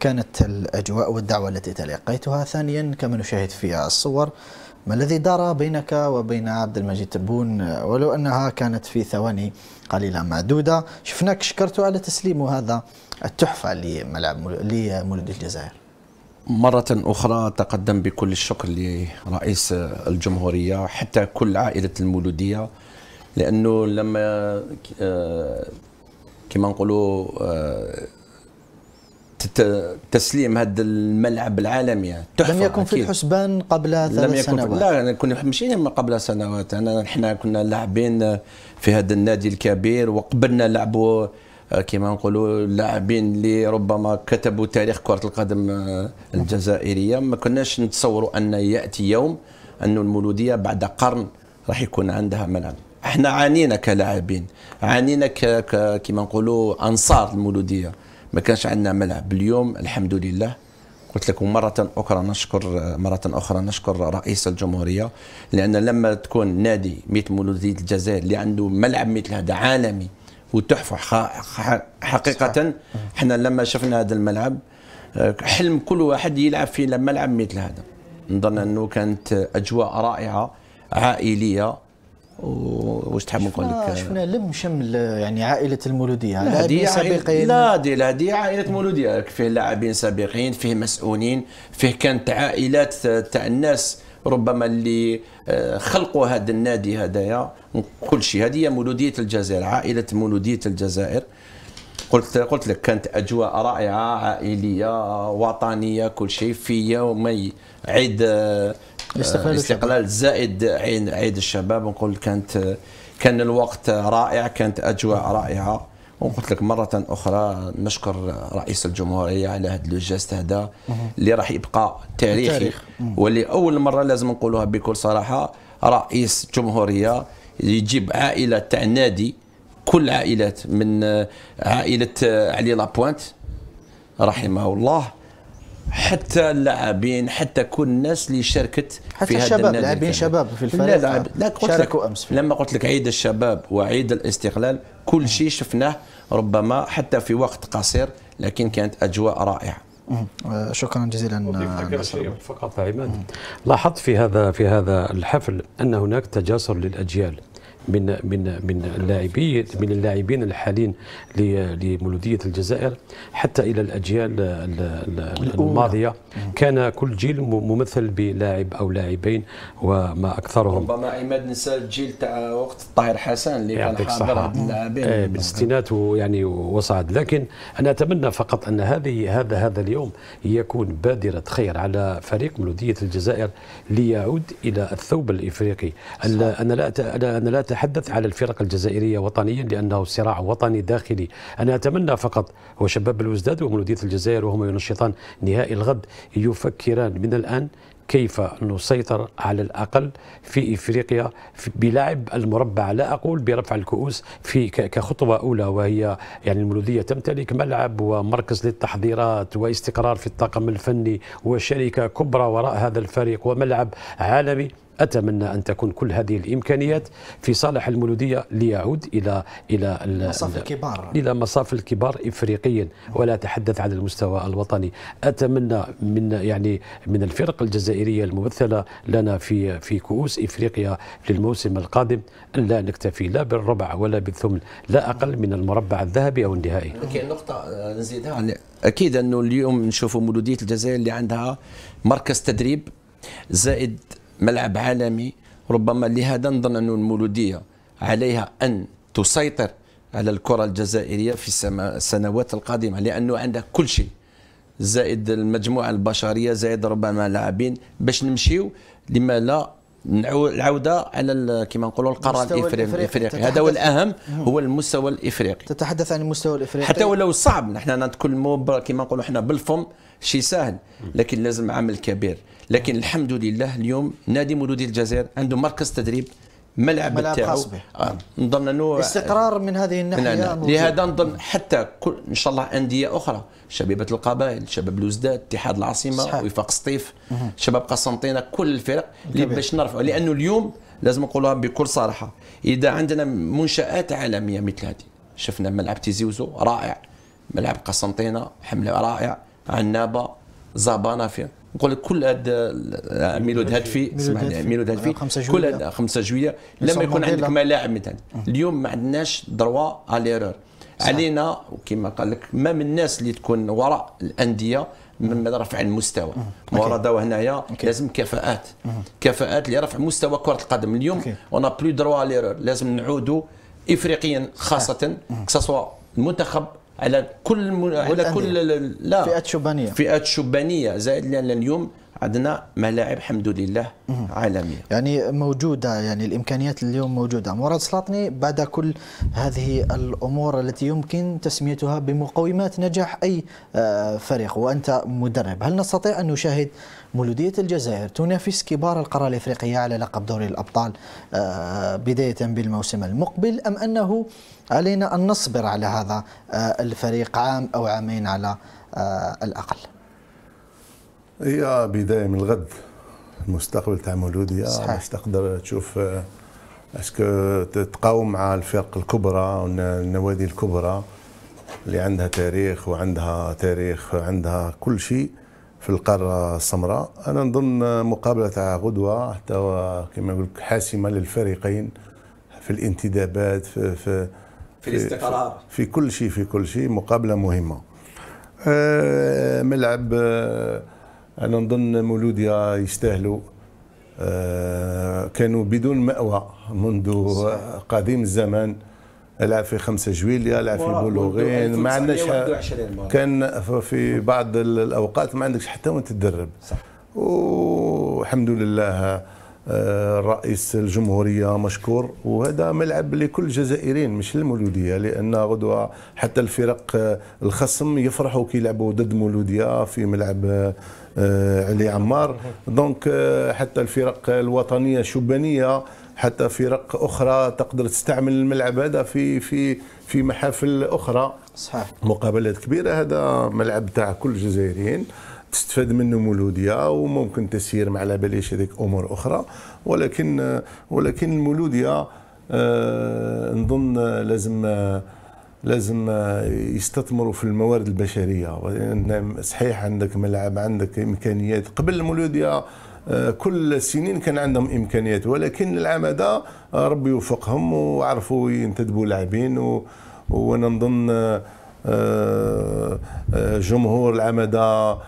Speaker 1: كانت الأجواء والدعوة التي تلقيتها ثانيا كما نشاهد في الصور ما الذي دار بينك وبين عبد المجيد تبون ولو أنها كانت في ثواني قليلة معدودة شفناك شكرت على تسليم هذا التحفة لملعب لمولد الجزائر
Speaker 3: مرة أخرى تقدم بكل الشكر لرئيس الجمهورية حتى كل عائلة المولودية لأنه لما آه، كما نقولوا آه، تسليم هذا الملعب العالمي تحفه لم يكن في
Speaker 1: الحسبان قبل ثلاث سنوات
Speaker 3: لا كنا ماشي قبل سنوات انا احنا كنا لاعبين في هذا النادي الكبير وقبلنا لعبوا آه، كما نقولوا اللاعبين اللي ربما كتبوا تاريخ كره القدم آه، الجزائريه ما كناش نتصوروا ان ياتي يوم أن المولوديه بعد قرن راح يكون عندها ملعب احنا عانينا كلاعبين عانينا كما نقولوا انصار المولوديه ما كانش عندنا ملعب اليوم الحمد لله قلت لكم مرة أخرى نشكر مرة أخرى نشكر رئيس الجمهورية لأن لما تكون نادي مثل مولودية الجزائر اللي عنده ملعب مثل هذا عالمي وتحفة حقيقة احنا لما شفنا هذا الملعب آه، حلم كل واحد يلعب في ملعب مثل هذا نظن أنه كانت أجواء رائعة عائلية واش تحب
Speaker 1: نقول لك شفنا لم شمل يعني عائله المولوديه لاعبين سابقين لا
Speaker 3: دي لا دي عائله مولوديه فيه لاعبين سابقين فيه مسؤولين فيه كانت عائلات تاع الناس ربما اللي آه، خلقوا هذا النادي هذايا كل شيء هذه هي مولوديه الجزائر عائله مولوديه الجزائر قلت قلت لك كانت اجواء رائعه عائليه وطنيه كل شيء فيا ومي عيد آه، الاستقلال, الاستقلال زائد عيد عيد الشباب نقول كانت كان الوقت رائع كانت اجواء رائعه وقلت لك مرة أخرى نشكر رئيس الجمهورية على هذا الجست هذا اللي راح يبقى تاريخي واللي أول مرة لازم نقولها بكل صراحة رئيس جمهورية يجيب عائلة تاع نادي كل عائلات من عائلة علي لابوانت رحمه الله حتى اللاعبين حتى كل الناس اللي شاركت في حتى الشباب لاعبين شباب
Speaker 1: في الفريق لا آه.
Speaker 3: أمس فيه. لما قلت لك عيد الشباب وعيد الاستقلال كل شيء شفناه ربما حتى في وقت قصير لكن كانت اجواء
Speaker 5: رائعه آه، شكرا جزيلا آه، فقط عماد لاحظت في هذا في هذا الحفل ان هناك تجاسر للاجيال من من من اللاعبين من اللاعبين الحالين لمولوديه الجزائر حتى الى الاجيال الماضيه كان كل جيل ممثل بلاعب او لاعبين وما اكثرهم
Speaker 3: ربما عماد نسى الجيل تاع وقت الطاهر حسن اللي كان حاضر اللاعبين إيه، بالستينات
Speaker 5: ويعني وصعد لكن انا اتمنى فقط ان هذه هذا هذا اليوم يكون بادره خير على فريق مولوديه الجزائر ليعود الى الثوب الافريقي انا لا انا لا نتحدث على الفرق الجزائرية وطنيا لأنه صراع وطني داخلي أنا أتمنى فقط وشباب الوزداد ومولودية الجزائر وهما ينشطان نهائي الغد يفكران من الآن كيف نسيطر على الأقل في إفريقيا بلعب المربع لا أقول برفع الكؤوس في كخطوة أولى وهي يعني المولودية تمتلك ملعب ومركز للتحضيرات واستقرار في الطاقم الفني وشركة كبرى وراء هذا الفريق وملعب عالمي اتمنى ان تكون كل هذه الامكانيات في صالح المولوديه ليعود الى الى مصاف الكبار الى مصاف الكبار افريقيا ولا اتحدث على المستوى الوطني اتمنى من يعني من الفرق الجزائريه الممثله لنا في في كؤوس افريقيا للموسم القادم ان لا نكتفي لا بالربع ولا بالثمن لا اقل من المربع الذهبي او النهائي.
Speaker 3: كاين نقطه آه، نزيدها يعني اكيد انه اليوم نشوفوا مولوديه الجزائر اللي عندها مركز تدريب زائد ملعب عالمي ربما لهذا نظن أن المولودية عليها أن تسيطر على الكرة الجزائرية في السنوات القادمة لأنه عندها كل شيء زائد المجموعة البشرية زائد ربما لاعبين باش نمشيو لما لا العوده على كما نقولوا القرار الافريقي, الإفريقي. هذا هو الاهم هو المستوى الافريقي
Speaker 1: تتحدث عن المستوى الافريقي حتى
Speaker 3: ولو صعب نحن نتكلموا كما نقولوا احنا بالفم شيء سهل لكن لازم عمل كبير لكن الحمد لله اليوم نادي مولودي الجزائر عنده مركز تدريب ملعب, ملعب تاعو آه. نظن انه آه، استقرار
Speaker 1: من هذه الناحيه لهذا
Speaker 3: نظن حتى كل ان شاء الله انديه اخرى شبيبه القبائل شباب لوزداد اتحاد العاصمه صحيح. وفاق سطيف شباب قسنطينه كل الفرق اللي باش نرفعوا لانه اليوم لازم نقولها بكل صراحه اذا عندنا منشات عالميه مثل هذه شفنا ملعب تيزيوزو رائع ملعب قسنطينه حمله رائع عنابه زابانه فيه نقول لك كل هاد يعني ميلود هاتفي اسمعني ميلود هاتفي كل هاد 5 جوية لما يكون عندك ملاعب مثلا اليوم ما عندناش دروا اليرور علينا وكما قال لك ما من الناس اللي تكون وراء الانديه من رفع المستوى مرادة هنايا لازم كفاءات كفاءات لرفع مستوى كره القدم اليوم اون بلو دروا ليرور لازم نعودوا افريقيا خاصه كسوا المنتخب على كل م... على كل لا فئات شبانيه فئات شبانيه زائد لان اليوم عندنا ملاعب الحمد لله
Speaker 1: عالميه يعني موجوده يعني الامكانيات اليوم موجوده مراد سلاطني بعد كل هذه الامور التي يمكن تسميتها بمقومات نجاح اي آه، فريق وانت مدرب هل نستطيع ان نشاهد مولودية الجزائر تنافس كبار القارة الإفريقية على لقب دوري الأبطال آه، بداية بالموسم المقبل أم أنه علينا أن نصبر على هذا آه، الفريق عام أو عامين على آه، الأقل
Speaker 2: هي بداية من الغد المستقبل تاع مولودية باش تقدر تشوف اسكو تتقاوم مع الفرق الكبرى والنوادي الكبرى اللي عندها تاريخ وعندها تاريخ وعندها كل شيء في القاره السمراء انا نظن مقابله تاع غدوه حتى كما نقول حاسمه للفريقين في الانتدابات في في في الاستقرار في كل شيء في كل شيء مقابله مهمه آه، ملعب آه، انا نظن مولوديا يستاهلوا آه، كانوا بدون مأوى منذ قديم الزمان لعب في 5 جويليا لعب في بولوغين ما عندناش كان في بعض الاوقات ما عندكش حتى وين تدرب صح والحمد لله آه، رئيس الجمهورية مشكور وهذا ملعب لكل الجزائريين مش للمولودية لأن غدوة حتى الفرق آه، الخصم يفرحوا كي يلعبوا ضد مولودية في ملعب آه، علي عمار دونك حتى الفرق الوطنية الشبانية حتى فرق اخرى تقدر تستعمل الملعب هذا في في في محافل اخرى صحيح مقابلات كبيره هذا ملعب تاع كل الجزائريين تستفاد منه مولوديه وممكن تسير مع على باليش هذيك امور اخرى ولكن ولكن المولوديه أه نظن لازم لازم يستثمروا في الموارد البشريه صحيح عندك ملعب عندك امكانيات قبل المولوديه آه، كل السنين كان عندهم امكانيات ولكن العام هذا آه، ربي يوفقهم وعرفوا ينتدبوا لاعبين وانا نظن آه، جمهور العام هذا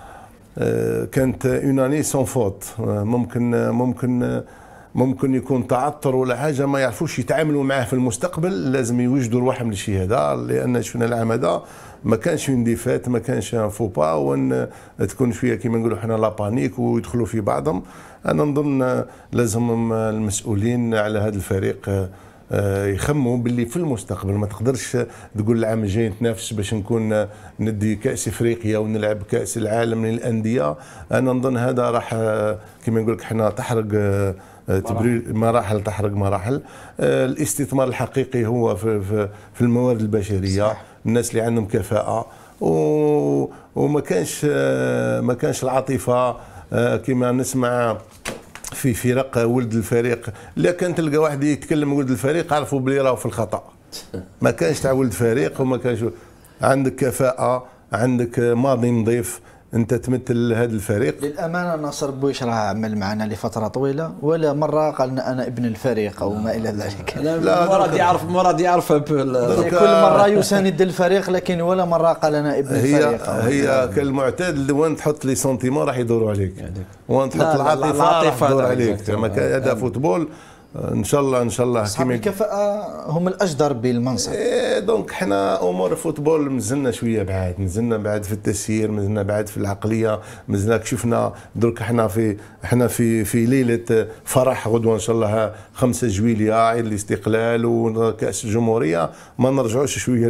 Speaker 2: كانت اوناني سون فوت ممكن ممكن ممكن يكون تعطر ولا حاجه ما يعرفوش يتعاملوا معاه في المستقبل لازم يوجدوا رواحهم للشيء هذا لان شفنا العام هذا ما كانش اون ديفات ما كانش ان فوبا وان تكون شويه كيما نقولوا حنا لا بانيك ويدخلوا في بعضهم انا نظن لازم المسؤولين على هذا الفريق آه، يخموا باللي في المستقبل ما تقدرش تقول العام الجاي نتنافس باش نكون ندي كاس افريقيا ونلعب كاس العالم للانديه انا نظن هذا راح آه، كيما نقول لك حنا تحرق آه، تبرير مراحل تحرق مراحل الاستثمار الحقيقي هو في, في الموارد البشريه صح. الناس اللي عندهم كفاءه و... وما كانش ما كانش العاطفه كما نسمع في فرق ولد الفريق لا كان تلقى واحد يتكلم ولد الفريق عرفوا بلي راهو في الخطا ما كانش تاع ولد فريق وما كانش عندك كفاءه عندك ماضي نظيف انت تمثل هذا الفريق للامانه ناصر بويش راه عمل
Speaker 1: معنا لفتره طويله ولا مره قال انا ابن الفريق او ما الى ذلك لا, لا مراد يعرف مراد يعرف يعني
Speaker 2: كل مره يساند
Speaker 1: الفريق لكن ولا مره قال انا ابن هي الفريق هي
Speaker 2: كالمعتاد وين تحط لي سونتيمون راح يدوروا عليك وين تحط العاطفه راح يدور عليك هذا يعني فوتبول ان شاء الله ان شاء الله اصحاب الكفاءه هم الاجدر بالمنصب إيه دونك حنا امور الفوتبول مازلنا شويه بعاد مازلنا بعد في التسيير مازلنا بعد في العقليه مازلنا شفنا درك حنا في حنا في في ليله فرح غدوه ان شاء الله 5 جويليه عيد الاستقلال وكاس الجمهوريه ما نرجعوش شويه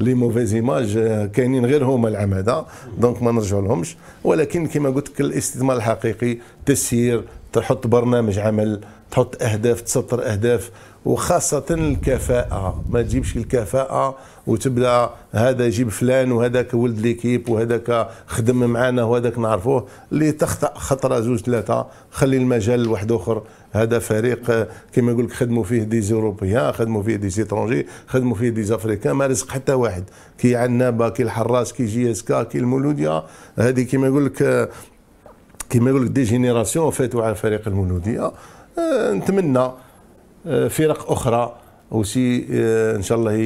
Speaker 2: لي موفيز ايماج آه، كاينين غير هما العماده دونك ما نرجعوا لهمش ولكن كما قلت لك الاستثمار الحقيقي تسيير تحط برنامج عمل تحط اهداف تسطر اهداف وخاصة الكفاءة ما تجيبش الكفاءة وتبدا هذا يجيب فلان وهذاك ولد ليكيب وهذاك خدم معنا وهذاك نعرفوه اللي تخطا خطره زوج ثلاثه خلي المجال لواحد اخر هذا فريق كما يقول لك خدموا فيه دي زوروبيان خدموا فيه دي زيترونجي خدموا فيه دي زافريكان ما رزق حتى واحد كي عنابه كي الحراس كي جي اس كا كي المولوديه هذه كما يقول لك كما يقول لك دي جينيراسيون فاتوا على فريق المولوديه آه، نتمنى آه، فرق اخرى وسي آه، ان شاء الله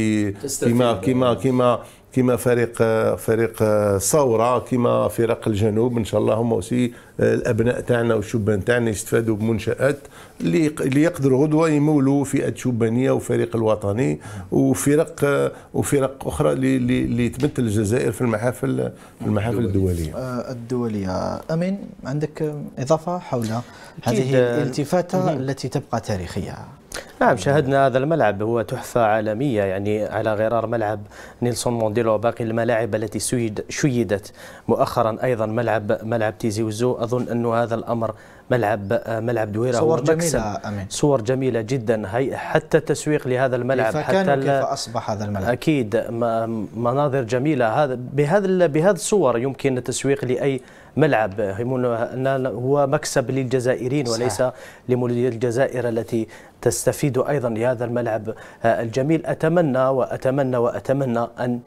Speaker 2: كيما كيما كيما كما فريق فريق صورة كما فرق الجنوب ان شاء الله هما اوسي آه، الابناء تاعنا والشبان تاعنا يستفادوا بمنشات اللي يقدروا غدوه يمولوا فئه شبانيه وفريق الوطني وفرق آه، وفرق اخرى اللي تمثل الجزائر في المحافل في المحافل الدوليه
Speaker 1: الدوليه آه، امين عندك اضافه حول هذه الالتفاته التي تبقى تاريخيه
Speaker 2: نعم شاهدنا هذا الملعب
Speaker 4: هو تحفة عالمية يعني على غرار ملعب نيلسون مونديلا وباقي الملاعب التي شيدت مؤخرا أيضا ملعب ملعب تيزي وزو أظن أن هذا الأمر ملعب آه، ملعب دويره صور جميله أمين. صور جميله جدا هي حتى تسويق لهذا الملعب حتى كيف
Speaker 1: اصبح هذا الملعب
Speaker 4: اكيد مناظر جميله هذا بهذا بهذا الصور يمكن التسويق لاي ملعب هو مكسب للجزائريين وليس صحيح. لمولودية الجزائر التي تستفيد أيضا لهذا الملعب آه، الجميل أتمنى وأتمنى وأتمنى أن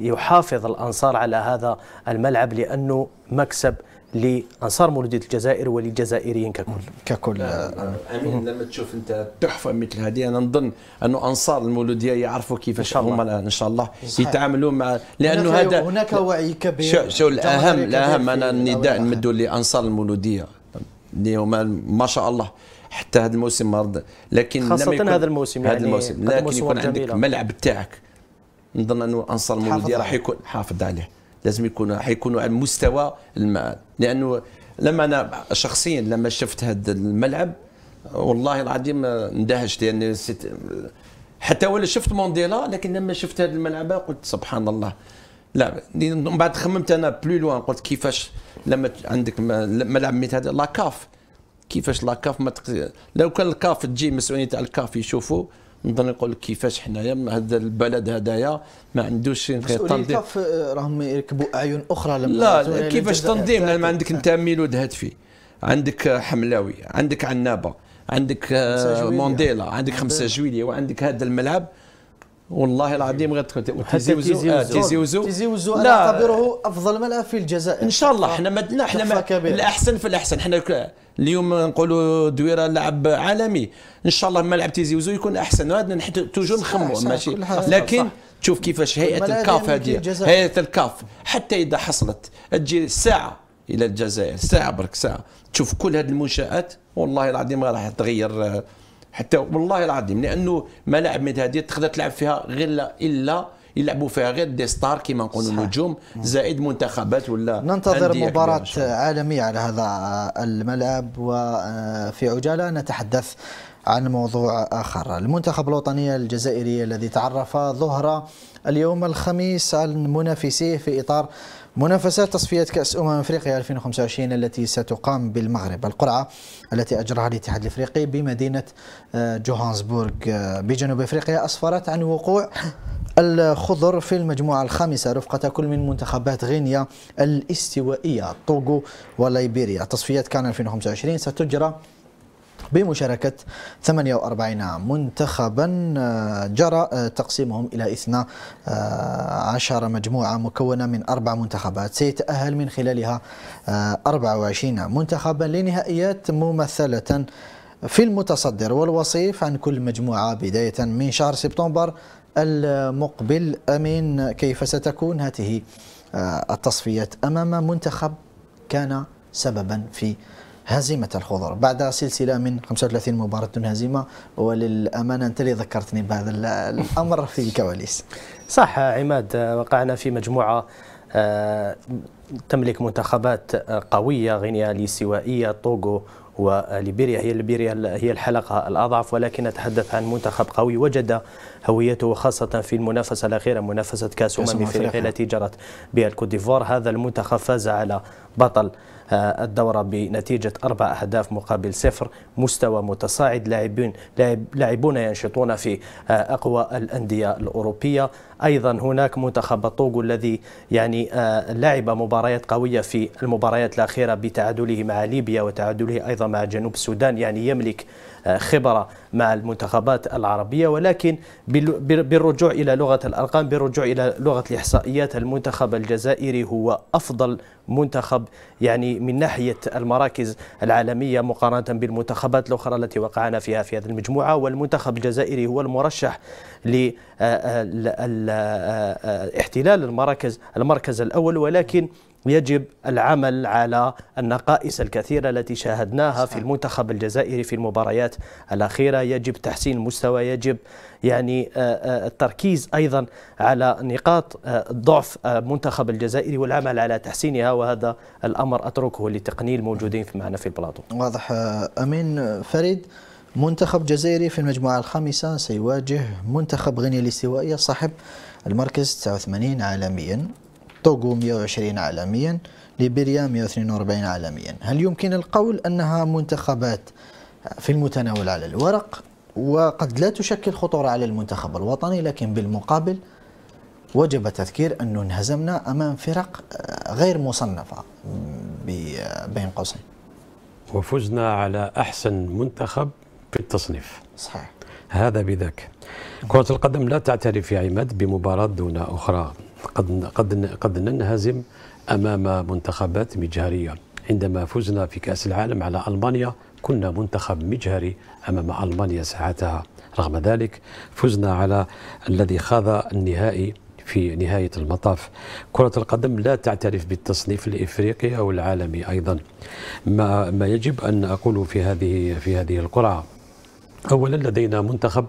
Speaker 4: يحافظ الأنصار على هذا الملعب لأنه مكسب لانصار مولوديه الجزائر وللجزائريين
Speaker 3: ككل ككل آه، آه. امين لما تشوف انت تحفه مثل هذه انا نظن انه انصار المولوديه يعرفوا كيفاش هما الان ان شاء الله يتعاملوا مع لانه هذا هناك
Speaker 1: وعي كبير شو, شو الاهم الاهم انا النداء
Speaker 3: نمدوا لانصار المولوديه اللي هما ما شاء الله حتى هذا الموسم مرض لكن خاصة لما هذا الموسم يعني هذا الموسم لكن يكون عندك الملعب تاعك نظن انه انصار المولوديه راح يكون حافظ عليه لازم يكونوا حيكونوا على مستوى المال لانه لما انا شخصيا لما شفت هذا الملعب والله العظيم اندهشت لان يعني حتى ولا شفت مونديلا لكن لما شفت هذا الملعب قلت سبحان الله لا من بعد خممت انا بلو لوان قلت كيفاش لما عندك ملعب مثل هذا لاكاف كيفاش لاكاف ما تقدر لو كان الكاف تجي مسؤولين تاع الكاف يشوفوا نظن يقول لك كيفاش حنايا هذا البلد هذايا ما عندوش تنظيم
Speaker 1: آه، راهم يركبوا اعين اخرى لما لا كيفاش تنظيم
Speaker 3: لما عندك انت ميلود هاتفي عندك آه، حملاوي عندك عنابه عندك آه، مونديلا عندك 5 جويليه وعندك هذا الملعب والله العظيم غتكون تيزيوزو آه، تيزيوزو
Speaker 1: تيزيوزو انا
Speaker 3: اعتبره
Speaker 1: افضل ملعب في الجزائر ان شاء الله آه، حنا ما حنا ما الاحسن
Speaker 3: في الاحسن حنا اليوم نقولوا دويره لاعب عالمي ان شاء الله ملعب تيزيوزو يكون احسن هذا توجو نخمو ماشي لكن صح. تشوف كيفاش هيئه يعني الكاف هذه هيئه الكاف حتى اذا حصلت تجي ساعه الى الجزائر ساعه برك ساعه تشوف كل هذه المنشات والله العظيم راح تغير آه، حتى والله العظيم لانه ملاعب مثل هذه تقدر تلعب فيها غير الا يلعبوا فيها غير دي ستار كما نقولوا نجوم زائد منتخبات ولا ننتظر مباراة
Speaker 1: عالمية على هذا الملعب وفي آه، عجالة نتحدث عن موضوع آخر المنتخب الوطني الجزائري الذي تعرف ظهر اليوم الخميس عن منافسيه في إطار منافسات تصفية كأس أمم أفريقيا 2025 التي ستقام بالمغرب القرعة التي أجرها الاتحاد الإفريقي بمدينة آه، جوهانسبورغ آه، بجنوب أفريقيا أسفرت عن وقوع الخضر في المجموعة الخامسة رفقة كل من منتخبات غينيا الاستوائية طوغو وليبيريا تصفيات كان 2025 ستجرى بمشاركة 48 منتخبا آه، جرى آه، تقسيمهم إلى 12 آه، مجموعة مكونة من أربع منتخبات سيتأهل من خلالها 24 منتخبا لنهائيات ممثلة في المتصدر والوصيف عن كل مجموعة بداية من شهر سبتمبر المقبل أمين كيف ستكون هذه التصفيات أمام منتخب كان سببا في هزيمة الخضر بعد سلسلة من 35 مباراة دون هزيمة وللأمانة أنت اللي ذكرتني بهذا الأمر في الكواليس
Speaker 4: صح عماد وقعنا في مجموعة آه، تملك منتخبات آه، قوية غينيا الاستوائية طوغو وليبيريا هي ليبيريا هي الحلقة الأضعف ولكن نتحدث عن منتخب قوي وجد هويته خاصة في المنافسة الأخيرة منافسة كأس أمم, أمم أفريقيا التي جرت بها الكوت ديفوار هذا المنتخب فاز على بطل الدورة بنتيجة أربع أهداف مقابل صفر مستوى متصاعد لاعبين لاعبون ينشطون في آه، أقوى الأندية الأوروبية أيضا هناك منتخب الطوغو الذي يعني آه، لعب مباريات قوية في المباريات الأخيرة بتعادله مع ليبيا وتعادله أيضا مع جنوب السودان يعني يملك آه، خبرة مع المنتخبات العربية ولكن بالرجوع إلى لغة الأرقام بالرجوع إلى لغة الإحصائيات المنتخب الجزائري هو أفضل منتخب يعني من ناحية المراكز العالمية مقارنة بالمنتخبات الأخرى التي وقعنا فيها في هذه المجموعة والمنتخب الجزائري هو المرشح لل آه، آه، احتلال المركز المركز الأول ولكن يجب العمل على النقائص الكثيرة التي شاهدناها في المنتخب الجزائري في المباريات الأخيرة يجب تحسين المستوى يجب يعني آه، آه، التركيز أيضا على نقاط ضعف منتخب الجزائري والعمل على تحسينها وهذا الأمر أتركه لتقني الموجودين معنا في البلاطو
Speaker 1: واضح أمين فريد منتخب جزائري في المجموعة الخامسة سيواجه منتخب غينيا الاستوائية صاحب المركز 89 عالميا توغو 120 عالميا ليبيريا 142 عالميا هل يمكن القول أنها منتخبات في المتناول على الورق وقد لا تشكل خطورة على المنتخب الوطني لكن بالمقابل وجب تذكير أنه انهزمنا أمام فرق غير مصنفة بين قوسين
Speaker 5: وفزنا على أحسن منتخب في التصنيف صحيح هذا بذاك كرة القدم لا تعترف يا عماد بمباراة دون أخرى قد قد قد ننهزم أمام منتخبات مجهرية عندما فزنا في كأس العالم على ألمانيا كنا منتخب مجهري أمام ألمانيا ساعتها رغم ذلك فزنا على الذي خاض النهائي في نهاية المطاف كرة القدم لا تعترف بالتصنيف الإفريقي أو العالمي أيضا ما, ما يجب أن أقوله في هذه في هذه القرعة أولا لدينا منتخب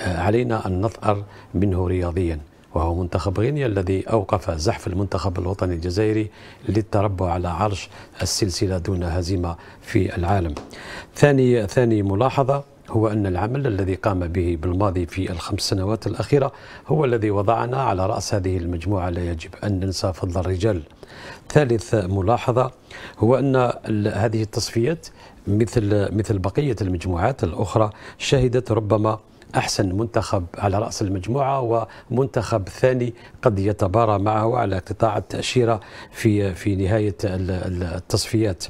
Speaker 5: آه، علينا أن نثأر منه رياضيا وهو منتخب غينيا الذي أوقف زحف المنتخب الوطني الجزائري للتربع على عرش السلسلة دون هزيمة في العالم ثاني, ثاني ملاحظة هو أن العمل الذي قام به بالماضي في الخمس سنوات الأخيرة هو الذي وضعنا على رأس هذه المجموعة لا يجب أن ننسى فضل الرجال ثالث ملاحظة هو أن هذه التصفيات مثل مثل بقيه المجموعات الاخرى شهدت ربما أحسن منتخب على رأس المجموعة ومنتخب ثاني قد يتبارى معه على قطاع التأشيرة في في نهاية التصفيات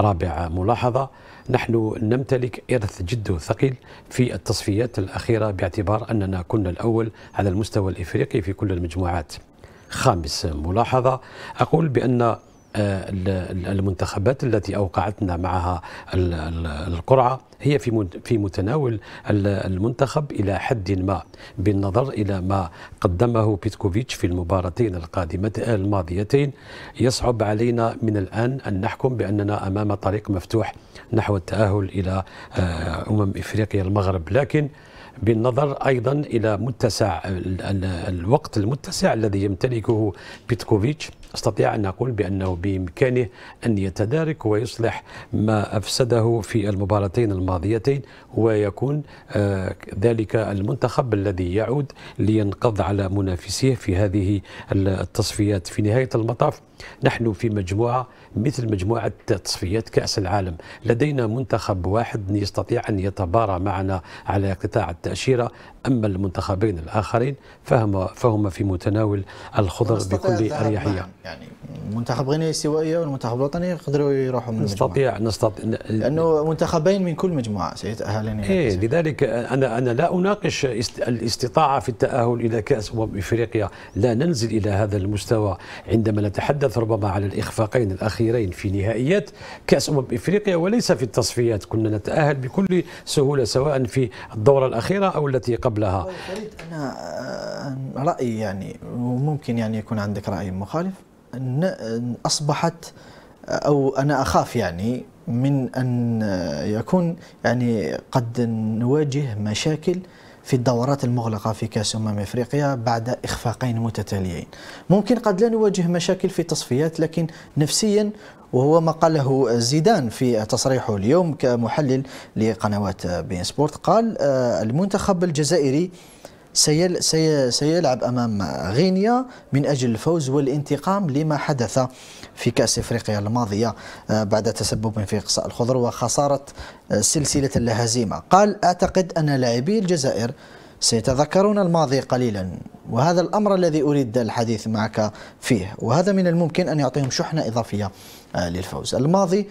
Speaker 5: رابع ملاحظة نحن نمتلك إرث جد ثقيل في التصفيات الأخيرة باعتبار أننا كنا الأول على المستوى الإفريقي في كل المجموعات خامس ملاحظة أقول بأن المنتخبات التي اوقعتنا معها القرعه هي في في متناول المنتخب الى حد ما بالنظر الى ما قدمه بيتكوفيتش في المباراتين القادمتين الماضيتين يصعب علينا من الان ان نحكم باننا امام طريق مفتوح نحو التاهل الى آه، امم افريقيا المغرب لكن بالنظر ايضا الى متسع الوقت المتسع الذي يمتلكه بيتكوفيتش استطيع ان اقول بانه بامكانه ان يتدارك ويصلح ما افسده في المباراتين الماضيتين ويكون آه، ذلك المنتخب الذي يعود لينقض على منافسيه في هذه التصفيات في نهايه المطاف نحن في مجموعه مثل مجموعة تصفيات كأس العالم لدينا منتخب واحد يستطيع أن يتبارى معنا على قطاع التأشيرة أما المنتخبين الآخرين فهما, فهما في متناول الخضر بكل أريحية يعني منتخب غينيا الاستوائية والمنتخب الوطني يقدروا يروحوا من نستطيع نستطيع لأنه
Speaker 1: منتخبين من كل مجموعة سيتأهلان
Speaker 5: إيه لذلك أنا أنا لا أناقش الاستطاعة في التأهل إلى كأس أمم إفريقيا لا ننزل إلى هذا المستوى عندما نتحدث ربما على الإخفاقين الأخيرين في نهائيات كأس أمم إفريقيا وليس في التصفيات كنا نتأهل بكل سهولة سواء في الدورة الأخيرة أو التي قبل قبلها
Speaker 1: أنا آه، رأيي يعني وممكن يعني يكون عندك رأي مخالف أن أصبحت أو أنا أخاف يعني من أن آه، يكون يعني قد نواجه مشاكل في الدورات المغلقة في كأس أمم إفريقيا بعد إخفاقين متتاليين ممكن قد لا نواجه مشاكل في التصفيات لكن نفسيا وهو ما قاله زيدان في تصريحه اليوم كمحلل لقنوات بين سبورت قال آه، المنتخب الجزائري سيل سي سيلعب أمام غينيا من أجل الفوز والانتقام لما حدث في كأس إفريقيا الماضية آه، بعد تسبب في إقصاء الخضر وخسارة آه، سلسلة الهزيمة قال أعتقد أن لاعبي الجزائر سيتذكرون الماضي قليلا وهذا الأمر الذي أريد الحديث معك فيه وهذا من الممكن أن يعطيهم شحنة إضافية آه، للفوز الماضي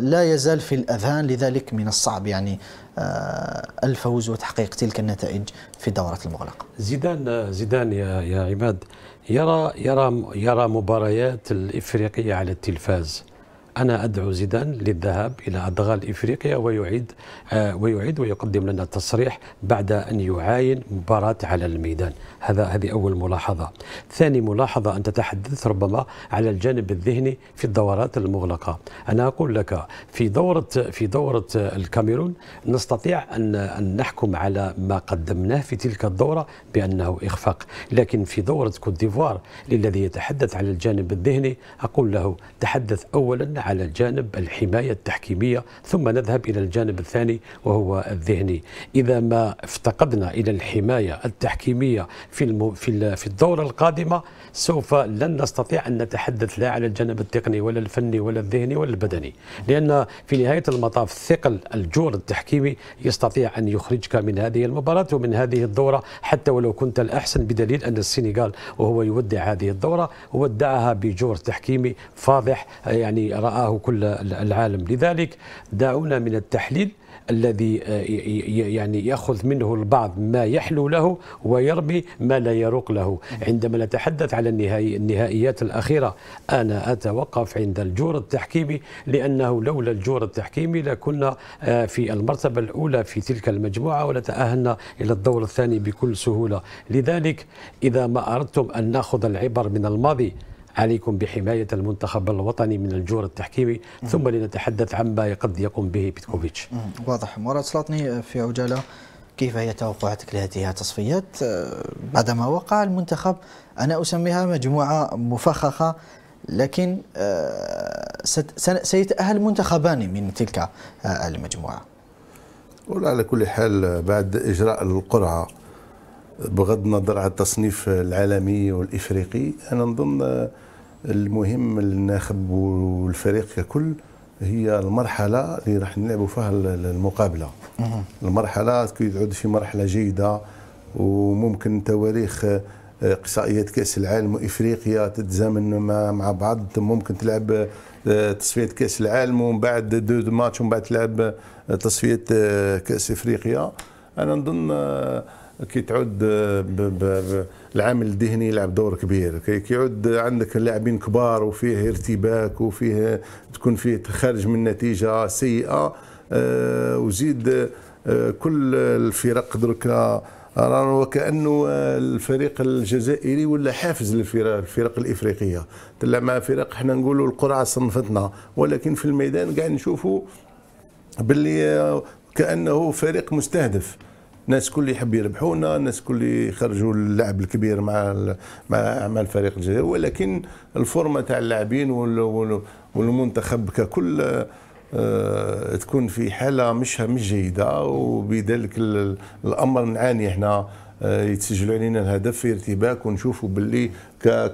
Speaker 1: لا يزال في الأذهان لذلك من الصعب يعني آه، الفوز وتحقيق تلك النتائج في الدورات المغلقة
Speaker 5: زيدان زيدان يا يا عماد يرى يرى يرى مباريات الافريقيه على التلفاز أنا أدعو زيدان للذهاب إلى أدغال إفريقيا ويعيد آه، ويعيد ويقدم لنا تصريح بعد أن يعاين مباراة على الميدان هذا هذه أول ملاحظة ثاني ملاحظة انت تحدث ربما على الجانب الذهني في الدورات المغلقة أنا أقول لك في دورة في دورة الكاميرون نستطيع أن أن نحكم على ما قدمناه في تلك الدورة بأنه إخفاق لكن في دورة كوت ديفوار للذي يتحدث على الجانب الذهني أقول له تحدث أولا على الجانب الحماية التحكيمية ثم نذهب إلى الجانب الثاني وهو الذهني إذا ما افتقدنا إلى الحماية التحكيمية في المو في, في الدورة القادمة سوف لن نستطيع أن نتحدث لا على الجانب التقني ولا الفني ولا الذهني ولا البدني لأن في نهاية المطاف ثقل الجور التحكيمي يستطيع أن يخرجك من هذه المباراة ومن هذه الدورة حتى ولو كنت الأحسن بدليل أن السنغال وهو يودع هذه الدورة ودعها بجور تحكيمي فاضح يعني رأى رآه كل العالم لذلك دعونا من التحليل الذي آه، يعني ياخذ منه البعض ما يحلو له ويرمي ما لا يروق له عندما نتحدث على النهائي النهائيات الاخيره انا اتوقف عند الجور التحكيمي لانه لولا الجور التحكيمي لكنا آه، في المرتبه الاولى في تلك المجموعه ولتاهلنا الى الدور الثاني بكل سهوله لذلك اذا ما اردتم ان ناخذ العبر من الماضي عليكم بحماية المنتخب الوطني من الجور التحكيمي ثم لنتحدث عما قد يقوم به بيتكوفيتش واضح مراد سلاطني آه، في عجالة كيف هي توقعاتك لهذه
Speaker 1: التصفيات آه، بعدما وقع المنتخب أنا أسميها مجموعة مفخخة لكن آه، سيتأهل منتخبان من تلك المجموعة
Speaker 2: ولا على كل حال بعد إجراء القرعة بغض النظر على التصنيف العالمي والافريقي انا نظن المهم للناخب والفريق ككل هي المرحله اللي راح نلعبوا فيها المقابله المرحله تعود في مرحله جيده وممكن تواريخ آه، اقصائيات كاس العالم وافريقيا تتزامن مع بعض ممكن تلعب آه، تصفيه كاس العالم ومن بعد دو, دو ماتش ومن بعد تلعب آه، تصفيه كاس افريقيا انا نظن كي تعود آه، العامل الذهني يلعب دور كبير كي يعود عندك لاعبين كبار وفيه ارتباك وفيه تكون فيه خارج من نتيجه سيئه آه، وزيد آه، كل الفرق درك رانا وكانه الفريق الجزائري ولا حافز للفرق الفرق الافريقيه تلعب مع فرق احنا نقولوا القرعه صنفتنا ولكن في الميدان قاعد نشوفوا باللي كانه فريق مستهدف الناس الكل يحب يربحونا الناس الكل يخرجوا اللعب الكبير مع مع مع الفريق الجزائري ولكن الفورمه تاع اللاعبين والمنتخب ككل آه، تكون في حاله مش مش جيده وبذلك الامر نعاني احنا آه، يتسجلوا علينا الهدف في ارتباك ونشوفوا باللي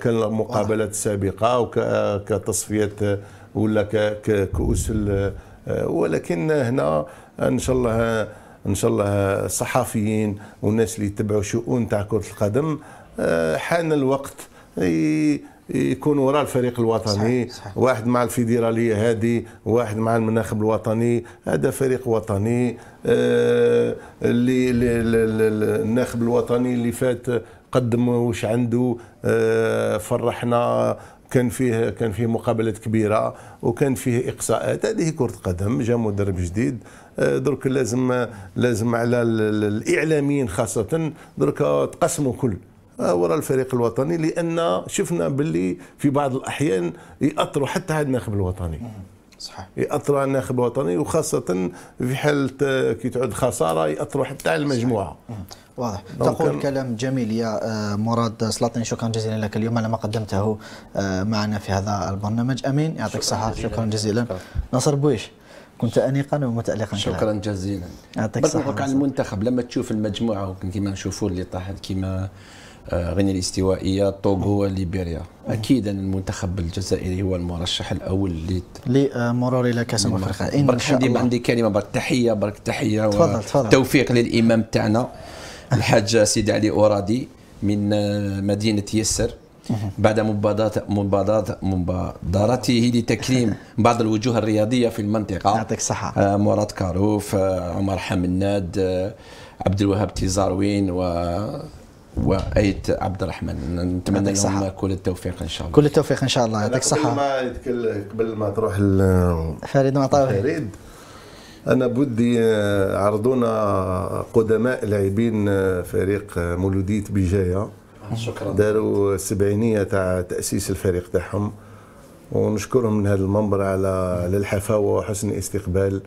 Speaker 2: كالمقابلات السابقه وكتصفيات ولا كؤس آه، ولكن هنا ان شاء الله ان شاء الله الصحفيين والناس اللي يتبعوا شؤون تاع كره القدم آه، حان الوقت يكون وراء الفريق الوطني صحيح. صحيح. واحد مع الفيدراليه هذه واحد مع المناخب الوطني هذا فريق وطني آه، اللي الناخب الوطني اللي فات قدم واش عنده آه، فرحنا كان فيه كان فيه مقابلات كبيره وكان فيه اقصاءات هذه كره قدم جا مدرب جديد آه، درك لازم لازم على الاعلاميين خاصه درك تقسموا كل آه، وراء الفريق الوطني لان شفنا باللي في بعض الاحيان ياثروا حتى على الناخب الوطني صحيح ياثر على الناخب الوطني وخاصه في حاله آه، كي تعود خساره ياثروا حتى على المجموعه
Speaker 1: واضح تقول آه، كلام جميل يا آه، مراد سلاطين شكرا جزيلا لك اليوم على ما قدمته معنا في هذا البرنامج امين يعطيك الصحه شكرا جزيلا نصر بويش كنت انيقا ومتالقا شكرا جزيلا يعطيك الصحه على
Speaker 3: المنتخب لما تشوف المجموعه كما نشوفوا اللي طاحت كما آه، غينيا الاستوائيه طوغو ليبيريا ان المنتخب الجزائري هو المرشح الاول لمرور الى كاس افريقيا ان برك شاء عندي عندي كلمه برك تحيه برك تحيه تفضل تفضل للامام تاعنا الحاج سيدي علي اورادي من آه، مدينه يسر بعد مبادرته لتكريم بعض الوجوه الرياضيه في المنطقه يعطيك الصحه آه، مراد كاروف عمر حمناد عبد الوهاب تيزاروين و وايت عبد الرحمن نتمنى لهم كل التوفيق إن شاء الله كل
Speaker 1: التوفيق إن شاء
Speaker 2: الله يعطيك الصحة ما قبل ما تروح
Speaker 1: فريد
Speaker 3: معطاوي فريد
Speaker 2: أنا بودي عرضونا قدماء لاعبين فريق مولودية بجاية شكرا داروا السبعينية تاع تأسيس الفريق تاعهم ونشكرهم من هذا المنبر على على الحفاوه وحسن الاستقبال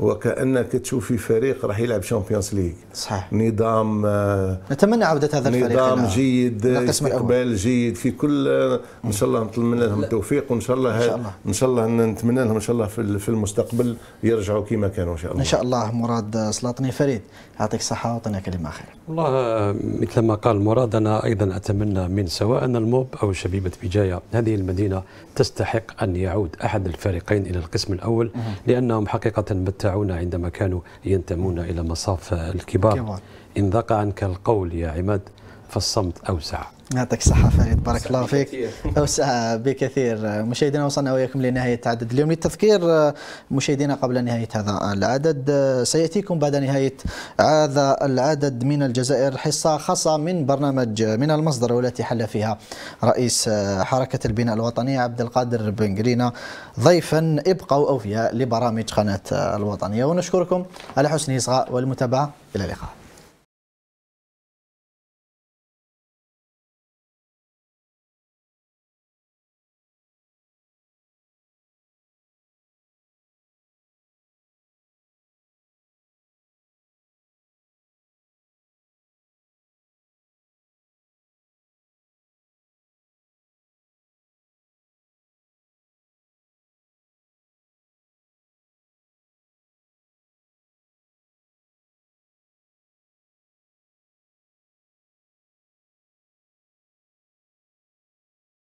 Speaker 2: وكانك تشوفي فريق راح يلعب شامبيونز ليغ صحيح نظام آه، نتمنى
Speaker 1: عوده هذا الفريق نظام
Speaker 2: جيد استقبال جيد في كل آه، ان شاء الله نتمنى لهم التوفيق وان شاء الله ان شاء الله, نتمنى لهم ان شاء الله في المستقبل يرجعوا كما كانوا ان شاء الله ان
Speaker 1: شاء الله مراد سلاطني فريد
Speaker 2: يعطيك الصحه وعطينا كلمه خير
Speaker 5: والله آه، مثل ما قال مراد انا ايضا اتمنى من سواء الموب او شبيبه بجايه هذه المدينه تستحق يستحق أن يعود أحد الفريقين إلى القسم الأول لأنهم حقيقة متعونا عندما كانوا ينتمون إلى مصاف الكبار إن ذاق عنك القول يا عماد فالصمت أوسع
Speaker 1: يعطيك الصحة فريد بارك الله فيك أوسع بكثير مشاهدينا وصلنا وإياكم لنهاية عدد اليوم للتذكير مشاهدينا قبل نهاية هذا العدد سيأتيكم بعد نهاية هذا العدد من الجزائر حصة خاصة من برنامج من المصدر والتي حل فيها رئيس حركة البناء الوطنية عبد القادر بن قرينة ضيفا ابقوا أوفياء لبرامج قناة الوطنية ونشكركم على حسن الإصغاء والمتابعة
Speaker 5: إلى اللقاء